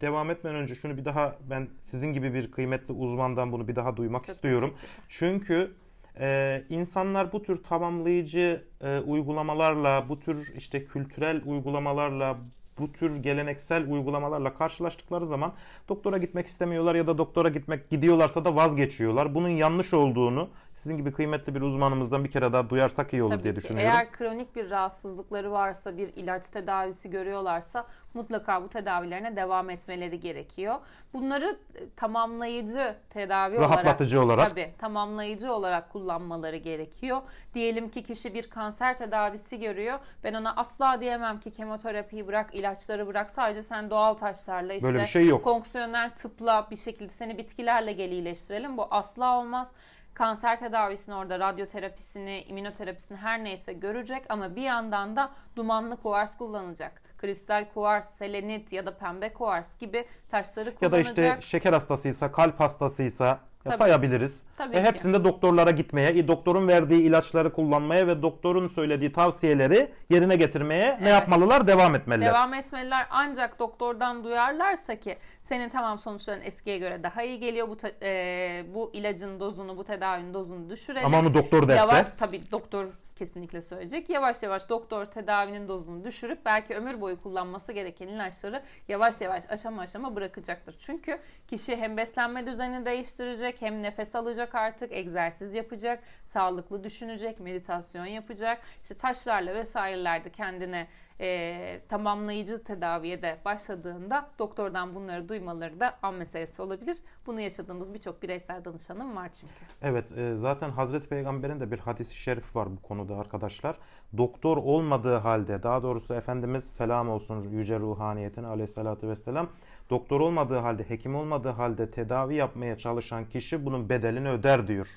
devam etmeden önce şunu bir daha ben sizin gibi bir kıymetli uzmandan bunu bir daha duymak Çok istiyorum. Çünkü ee, insanlar bu tür tamamlayıcı e, uygulamalarla, bu tür işte kültürel uygulamalarla, bu tür geleneksel uygulamalarla karşılaştıkları zaman doktora gitmek istemiyorlar ya da doktora gitmek gidiyorlarsa da vazgeçiyorlar. Bunun yanlış olduğunu sizin gibi kıymetli bir uzmanımızdan bir kere daha duyarsak iyi olur Tabii diye ki. düşünüyorum. Eğer kronik bir rahatsızlıkları varsa, bir ilaç tedavisi görüyorlarsa mutlaka bu tedavilerine devam etmeleri gerekiyor. Bunları e, tamamlayıcı tedavi rahatlatıcı olarak, olarak tabii tamamlayıcı olarak kullanmaları gerekiyor. Diyelim ki kişi bir kanser tedavisi görüyor. Ben ona asla diyemem ki kemoterapiyi bırak, ilaçları bırak. Sadece sen doğal taşlarla işte Böyle bir şey yok. fonksiyonel tıpla bir şekilde seni bitkilerle gelileştirelim. Bu asla olmaz kanser tedavisini orada radyoterapisini, immünoterapisini her neyse görecek ama bir yandan da dumanlı kuvars kullanacak. Kristal kuvars, selenit ya da pembe kuvars gibi taşları kullanacak. Ya da işte şeker hastasıysa, kalp hastasıysa Tabii. sayabiliriz. Tabii ve ki. hepsinde doktorlara gitmeye, doktorun verdiği ilaçları kullanmaya ve doktorun söylediği tavsiyeleri yerine getirmeye evet. ne yapmalılar? Devam etmeliler. Devam etmeliler. Ancak doktordan duyarlarsa ki senin tamam sonuçların eskiye göre daha iyi geliyor. Bu e, bu ilacın dozunu, bu tedavinin dozunu düşürelim. Ama onu doktor derse. Yavaş tabii doktor kesinlikle söyleyecek. Yavaş yavaş doktor tedavinin dozunu düşürüp belki ömür boyu kullanması gereken ilaçları yavaş yavaş aşama aşama bırakacaktır. Çünkü kişi hem beslenme düzenini değiştirecek, hem nefes alacak artık, egzersiz yapacak, sağlıklı düşünecek, meditasyon yapacak. İşte taşlarla vesairelerde kendine e, tamamlayıcı tedaviye de başladığında doktordan bunları duymaları da an meselesi olabilir. Bunu yaşadığımız birçok bireysel danışanım var çünkü. Evet e, zaten Hazreti Peygamber'in de bir hadisi şerif var bu konuda arkadaşlar. Doktor olmadığı halde daha doğrusu Efendimiz selam olsun yüce ruhaniyetine aleyhissalatü vesselam doktor olmadığı halde hekim olmadığı halde tedavi yapmaya çalışan kişi bunun bedelini öder diyor.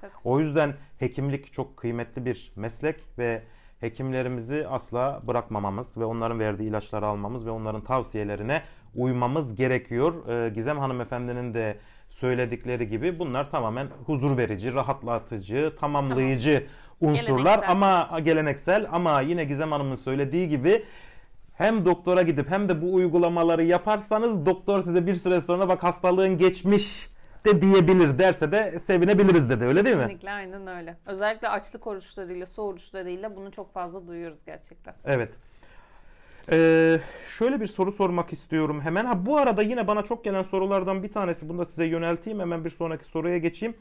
Tabii. O yüzden hekimlik çok kıymetli bir meslek ve hekimlerimizi asla bırakmamamız ve onların verdiği ilaçları almamız ve onların tavsiyelerine uymamız gerekiyor. Ee, Gizem hanımefendinin de söyledikleri gibi bunlar tamamen huzur verici, rahatlatıcı, tamamlayıcı tamam. unsurlar geleneksel. ama geleneksel ama yine Gizem Hanım'ın söylediği gibi hem doktora gidip hem de bu uygulamaları yaparsanız doktor size bir süre sonra bak hastalığın geçmiş de diyebilir derse de sevinebiliriz dedi öyle değil mi? Kesinlikle aynen öyle. Özellikle açlık oruçlarıyla, su oruçlarıyla bunu çok fazla duyuyoruz gerçekten. Evet. Ee, şöyle bir soru sormak istiyorum hemen. Ha bu arada yine bana çok gelen sorulardan bir tanesi. Bunu da size yönelteyim. Hemen bir sonraki soruya geçeyim.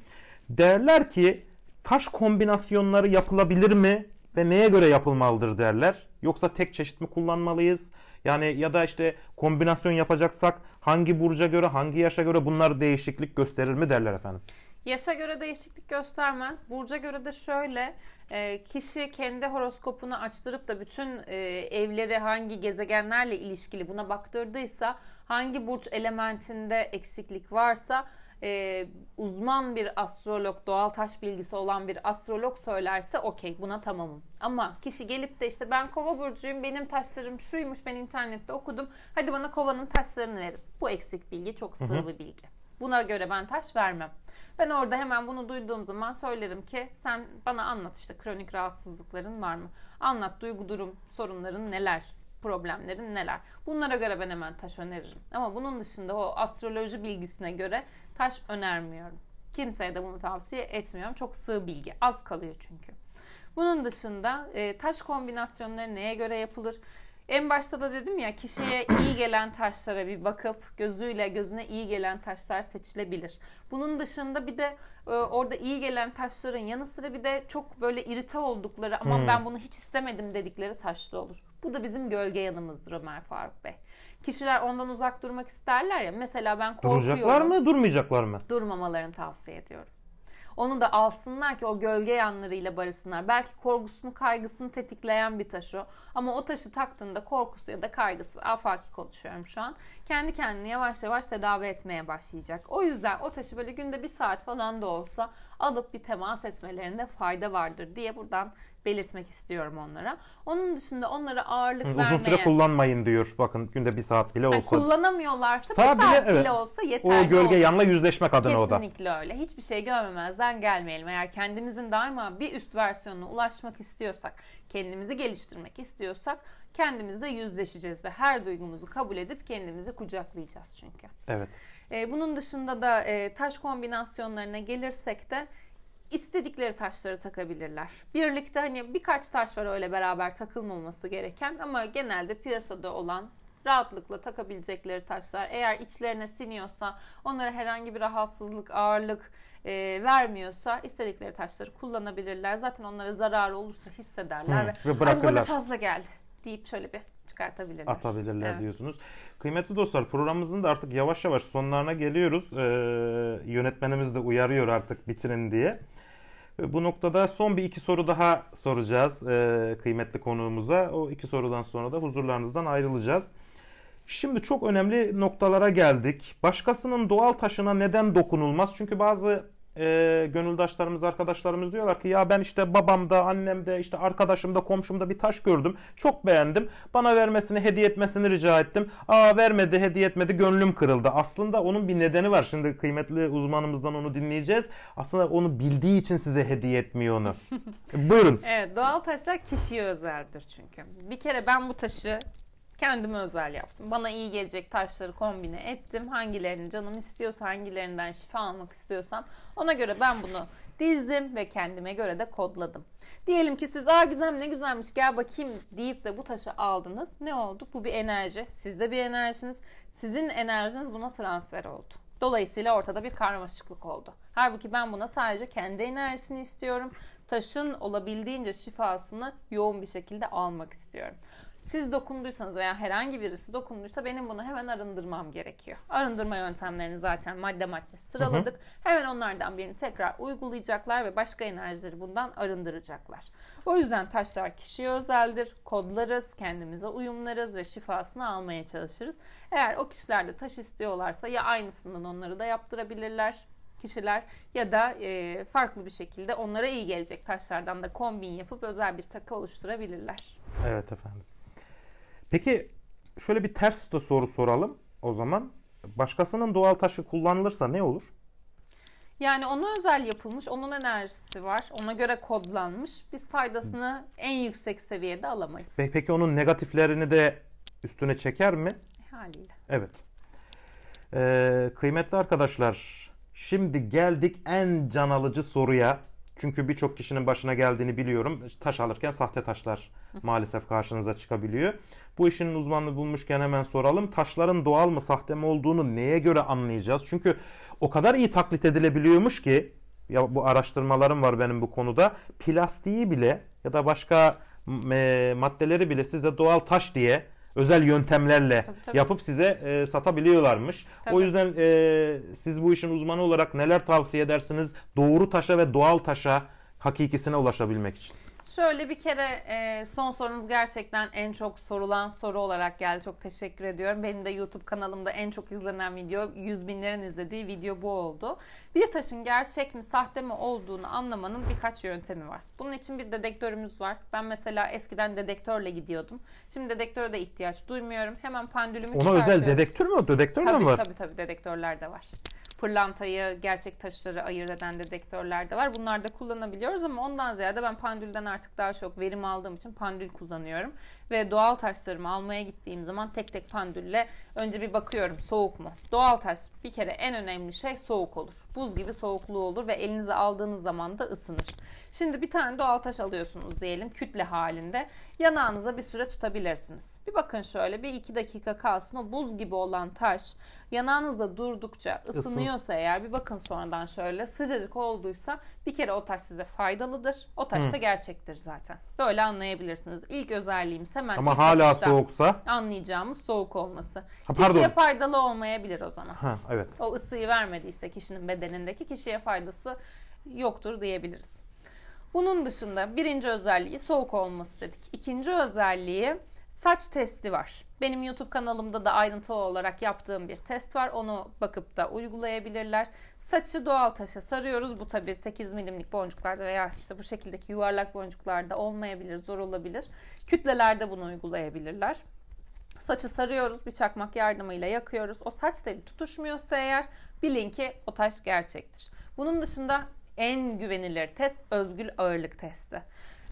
Derler ki taş kombinasyonları yapılabilir mi ve neye göre yapılmalıdır derler. Yoksa tek çeşit mi kullanmalıyız? Yani ya da işte kombinasyon yapacaksak hangi burca göre, hangi yaşa göre bunlar değişiklik gösterir mi derler efendim? Yaşa göre değişiklik göstermez. Burca göre de şöyle e, kişi kendi horoskopunu açtırıp da bütün e, evleri hangi gezegenlerle ilişkili buna baktırdıysa hangi burç elementinde eksiklik varsa e, uzman bir astrolog, doğal taş bilgisi olan bir astrolog söylerse okey buna tamamım. Ama kişi gelip de işte ben kova burcuyum, benim taşlarım şuymuş, ben internette okudum. Hadi bana kovanın taşlarını verin. Bu eksik bilgi, çok sığ bir bilgi. Buna göre ben taş vermem. Ben orada hemen bunu duyduğum zaman söylerim ki sen bana anlat işte kronik rahatsızlıkların var mı? Anlat duygu durum sorunların neler? problemlerin neler? Bunlara göre ben hemen taş öneririm. Ama bunun dışında o astroloji bilgisine göre taş önermiyorum. Kimseye de bunu tavsiye etmiyorum. Çok sığ bilgi. Az kalıyor çünkü. Bunun dışında e, taş kombinasyonları neye göre yapılır? En başta da dedim ya kişiye iyi gelen taşlara bir bakıp gözüyle gözüne iyi gelen taşlar seçilebilir. Bunun dışında bir de e, orada iyi gelen taşların yanı sıra bir de çok böyle irite oldukları ama hmm. ben bunu hiç istemedim dedikleri taşlı olur. Bu da bizim gölge yanımızdır Ömer Faruk Bey. Kişiler ondan uzak durmak isterler ya. Mesela ben korkuyorum. Duracaklar mı, durmayacaklar mı? Durmamalarını tavsiye ediyorum. Onu da alsınlar ki o gölge yanlarıyla barışsınlar. Belki korkusunu, kaygısını tetikleyen bir taş o. Ama o taşı taktığında korkusu ya da kaygısı, afaki konuşuyorum şu an. Kendi kendini yavaş yavaş tedavi etmeye başlayacak. O yüzden o taşı böyle günde bir saat falan da olsa alıp bir temas etmelerinde fayda vardır diye buradan belirtmek istiyorum onlara. Onun dışında onlara ağırlık Hı, vermeye... Uzun süre kullanmayın diyor. Bakın günde bir saat bile olsa. Yani kullanamıyorlarsa Sağ bir saat bile evet. olsa yeterli O gölge olur. yanla yüzleşmek adına Kesinlikle o da. Kesinlikle öyle. Hiçbir şey görmemezden gelmeyelim. Eğer kendimizin daima bir üst versiyonuna ulaşmak istiyorsak, kendimizi geliştirmek istiyorsak kendimizle yüzleşeceğiz ve her duygumuzu kabul edip kendimizi kucaklayacağız çünkü. Evet. Ee, bunun dışında da e, taş kombinasyonlarına gelirsek de istedikleri taşları takabilirler. Birlikte hani birkaç taş var öyle beraber takılmaması gereken ama genelde piyasada olan rahatlıkla takabilecekleri taşlar. Eğer içlerine siniyorsa, onlara herhangi bir rahatsızlık, ağırlık e, vermiyorsa istedikleri taşları kullanabilirler. Zaten onlara zararı olursa hissederler Hı, ve, ve az bana fazla geldi deyip şöyle bir çıkartabilirler. Atabilirler evet. diyorsunuz. Kıymetli dostlar programımızın da artık yavaş yavaş sonlarına geliyoruz. Ee, yönetmenimiz de uyarıyor artık bitirin diye. Ee, bu noktada son bir iki soru daha soracağız e, kıymetli konuğumuza. O iki sorudan sonra da huzurlarınızdan ayrılacağız. Şimdi çok önemli noktalara geldik. Başkasının doğal taşına neden dokunulmaz? Çünkü bazı e, gönüldaşlarımız, arkadaşlarımız diyorlar ki ya ben işte babamda, annemde, işte arkadaşımda, komşumda bir taş gördüm. Çok beğendim. Bana vermesini, hediye etmesini rica ettim. Aa vermedi, hediye etmedi, gönlüm kırıldı. Aslında onun bir nedeni var. Şimdi kıymetli uzmanımızdan onu dinleyeceğiz. Aslında onu bildiği için size hediye etmiyor onu. Buyurun. Evet, doğal taşlar kişiye özeldir çünkü. Bir kere ben bu taşı Kendime özel yaptım. Bana iyi gelecek taşları kombine ettim. Hangilerini canım istiyorsa, hangilerinden şifa almak istiyorsam ona göre ben bunu dizdim ve kendime göre de kodladım. Diyelim ki siz aa Gizem ne güzelmiş gel bakayım deyip de bu taşı aldınız. Ne oldu? Bu bir enerji. Sizde bir enerjiniz. Sizin enerjiniz buna transfer oldu. Dolayısıyla ortada bir karmaşıklık oldu. Halbuki ben buna sadece kendi enerjisini istiyorum. Taşın olabildiğince şifasını yoğun bir şekilde almak istiyorum siz dokunduysanız veya herhangi birisi dokunduysa benim bunu hemen arındırmam gerekiyor. Arındırma yöntemlerini zaten madde madde sıraladık. Hı hı. Hemen onlardan birini tekrar uygulayacaklar ve başka enerjileri bundan arındıracaklar. O yüzden taşlar kişiye özeldir. Kodlarız, kendimize uyumlarız ve şifasını almaya çalışırız. Eğer o kişiler de taş istiyorlarsa ya aynısından onları da yaptırabilirler kişiler ya da e, farklı bir şekilde onlara iyi gelecek taşlardan da kombin yapıp özel bir takı oluşturabilirler. Evet efendim. Peki şöyle bir ters de soru soralım o zaman. Başkasının doğal taşı kullanılırsa ne olur? Yani ona özel yapılmış, onun enerjisi var. Ona göre kodlanmış. Biz faydasını en yüksek seviyede alamayız. Peki onun negatiflerini de üstüne çeker mi? E, haliyle. Evet. Ee, kıymetli arkadaşlar, şimdi geldik en can alıcı soruya. Çünkü birçok kişinin başına geldiğini biliyorum. Taş alırken sahte taşlar maalesef karşınıza çıkabiliyor. Bu işin uzmanını bulmuşken hemen soralım. Taşların doğal mı sahte mi olduğunu neye göre anlayacağız? Çünkü o kadar iyi taklit edilebiliyormuş ki ya bu araştırmalarım var benim bu konuda. Plastiği bile ya da başka e, maddeleri bile size doğal taş diye özel yöntemlerle tabii, tabii. yapıp size e, satabiliyorlarmış. Tabii. O yüzden e, siz bu işin uzmanı olarak neler tavsiye edersiniz doğru taşa ve doğal taşa hakikisine ulaşabilmek için? Şöyle bir kere e, son sorunuz gerçekten en çok sorulan soru olarak geldi. Çok teşekkür ediyorum. Benim de YouTube kanalımda en çok izlenen video, yüz binlerin izlediği video bu oldu. Bir taşın gerçek mi, sahte mi olduğunu anlamanın birkaç yöntemi var. Bunun için bir dedektörümüz var. Ben mesela eskiden dedektörle gidiyordum. Şimdi dedektöre de ihtiyaç duymuyorum. Hemen pandülümü Ona çıkartıyorum. özel dedektör mü o? Dedektör mü Tabii mi var? tabii tabii dedektörler de var pırlantayı gerçek taşları ayırt eden dedektörler de var. Bunlar da kullanabiliyoruz ama ondan ziyade ben pandülden artık daha çok verim aldığım için pandül kullanıyorum ve doğal taşlarımı almaya gittiğim zaman tek tek pandülle önce bir bakıyorum soğuk mu? Doğal taş bir kere en önemli şey soğuk olur. Buz gibi soğukluğu olur ve elinize aldığınız zaman da ısınır. Şimdi bir tane doğal taş alıyorsunuz diyelim kütle halinde. Yanağınıza bir süre tutabilirsiniz. Bir bakın şöyle bir iki dakika kalsın o buz gibi olan taş yanağınızda durdukça ısınıyorsa Isın. eğer bir bakın sonradan şöyle sıcacık olduysa bir kere o taş size faydalıdır. O taş Hı. da gerçektir zaten. Böyle anlayabilirsiniz. İlk özelliğimse Hemen Ama hala soğuksa? Anlayacağımız soğuk olması. Ha, pardon. Kişiye faydalı olmayabilir o zaman. Ha, evet. O ısıyı vermediyse kişinin bedenindeki kişiye faydası yoktur diyebiliriz. Bunun dışında birinci özelliği soğuk olması dedik. İkinci özelliği saç testi var. Benim YouTube kanalımda da ayrıntılı olarak yaptığım bir test var. Onu bakıp da uygulayabilirler. Saçı doğal taşa sarıyoruz. Bu tabii 8 milimlik boncuklarda veya işte bu şekildeki yuvarlak boncuklarda olmayabilir, zor olabilir. Kütlelerde bunu uygulayabilirler. Saçı sarıyoruz, bir çakmak yardımıyla yakıyoruz. O saç teli tutuşmuyorsa eğer bilin ki o taş gerçektir. Bunun dışında en güvenilir test özgül ağırlık testi.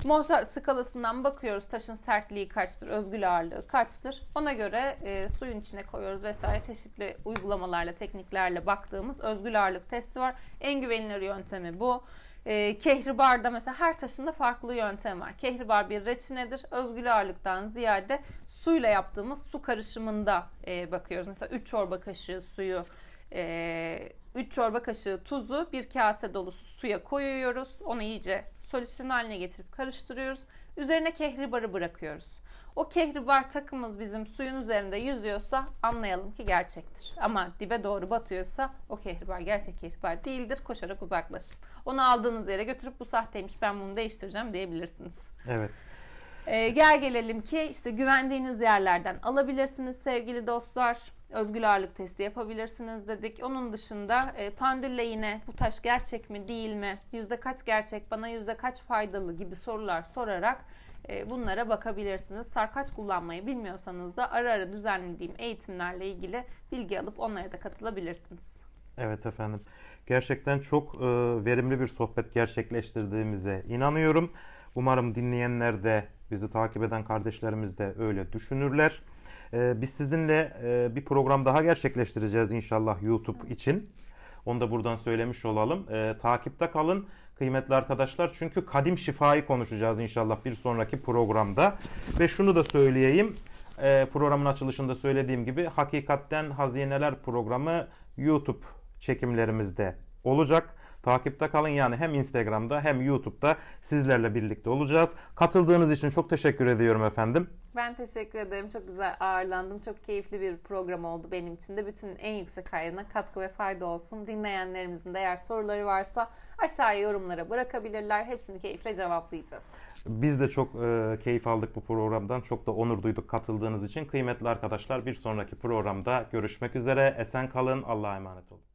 Mozart skalasından bakıyoruz taşın sertliği kaçtır, özgül ağırlığı kaçtır. Ona göre e, suyun içine koyuyoruz vesaire çeşitli uygulamalarla, tekniklerle baktığımız özgül ağırlık testi var. En güvenilir yöntemi bu. E, kehribarda mesela her taşında farklı yöntem var. Kehribar bir reçinedir. Özgül ağırlıktan ziyade suyla yaptığımız su karışımında e, bakıyoruz. Mesela 3 çorba kaşığı suyu 3 e, çorba kaşığı tuzu bir kase dolusu suya koyuyoruz. Onu iyice solüsyon haline getirip karıştırıyoruz. Üzerine kehribarı bırakıyoruz. O kehribar takımız bizim suyun üzerinde yüzüyorsa anlayalım ki gerçektir. Ama dibe doğru batıyorsa o kehribar gerçek kehribar değildir. Koşarak uzaklaşın. Onu aldığınız yere götürüp bu sahteymiş ben bunu değiştireceğim diyebilirsiniz. Evet. Ee, gel gelelim ki işte güvendiğiniz yerlerden alabilirsiniz sevgili dostlar. Özgül ağırlık testi yapabilirsiniz dedik. Onun dışında e, pandülle yine bu taş gerçek mi değil mi? Yüzde kaç gerçek bana yüzde kaç faydalı gibi sorular sorarak e, bunlara bakabilirsiniz. Sarkaç kullanmayı bilmiyorsanız da ara ara düzenlediğim eğitimlerle ilgili bilgi alıp onlara da katılabilirsiniz. Evet efendim. Gerçekten çok e, verimli bir sohbet gerçekleştirdiğimize inanıyorum. Umarım dinleyenler de bizi takip eden kardeşlerimiz de öyle düşünürler. Ee, biz sizinle e, bir program daha gerçekleştireceğiz inşallah YouTube için. Onu da buradan söylemiş olalım. Ee, takipte kalın kıymetli arkadaşlar. Çünkü kadim şifayı konuşacağız inşallah bir sonraki programda. Ve şunu da söyleyeyim. E, programın açılışında söylediğim gibi Hakikatten Hazineler programı YouTube çekimlerimizde olacak. Takipte kalın yani hem Instagram'da hem YouTube'da sizlerle birlikte olacağız. Katıldığınız için çok teşekkür ediyorum efendim. Ben teşekkür ederim. Çok güzel ağırlandım. Çok keyifli bir program oldu benim için de. Bütün en yüksek hayrına katkı ve fayda olsun. Dinleyenlerimizin de eğer soruları varsa aşağıya yorumlara bırakabilirler. Hepsini keyifle cevaplayacağız. Biz de çok e, keyif aldık bu programdan. Çok da onur duyduk katıldığınız için. Kıymetli arkadaşlar bir sonraki programda görüşmek üzere. Esen kalın. Allah'a emanet olun.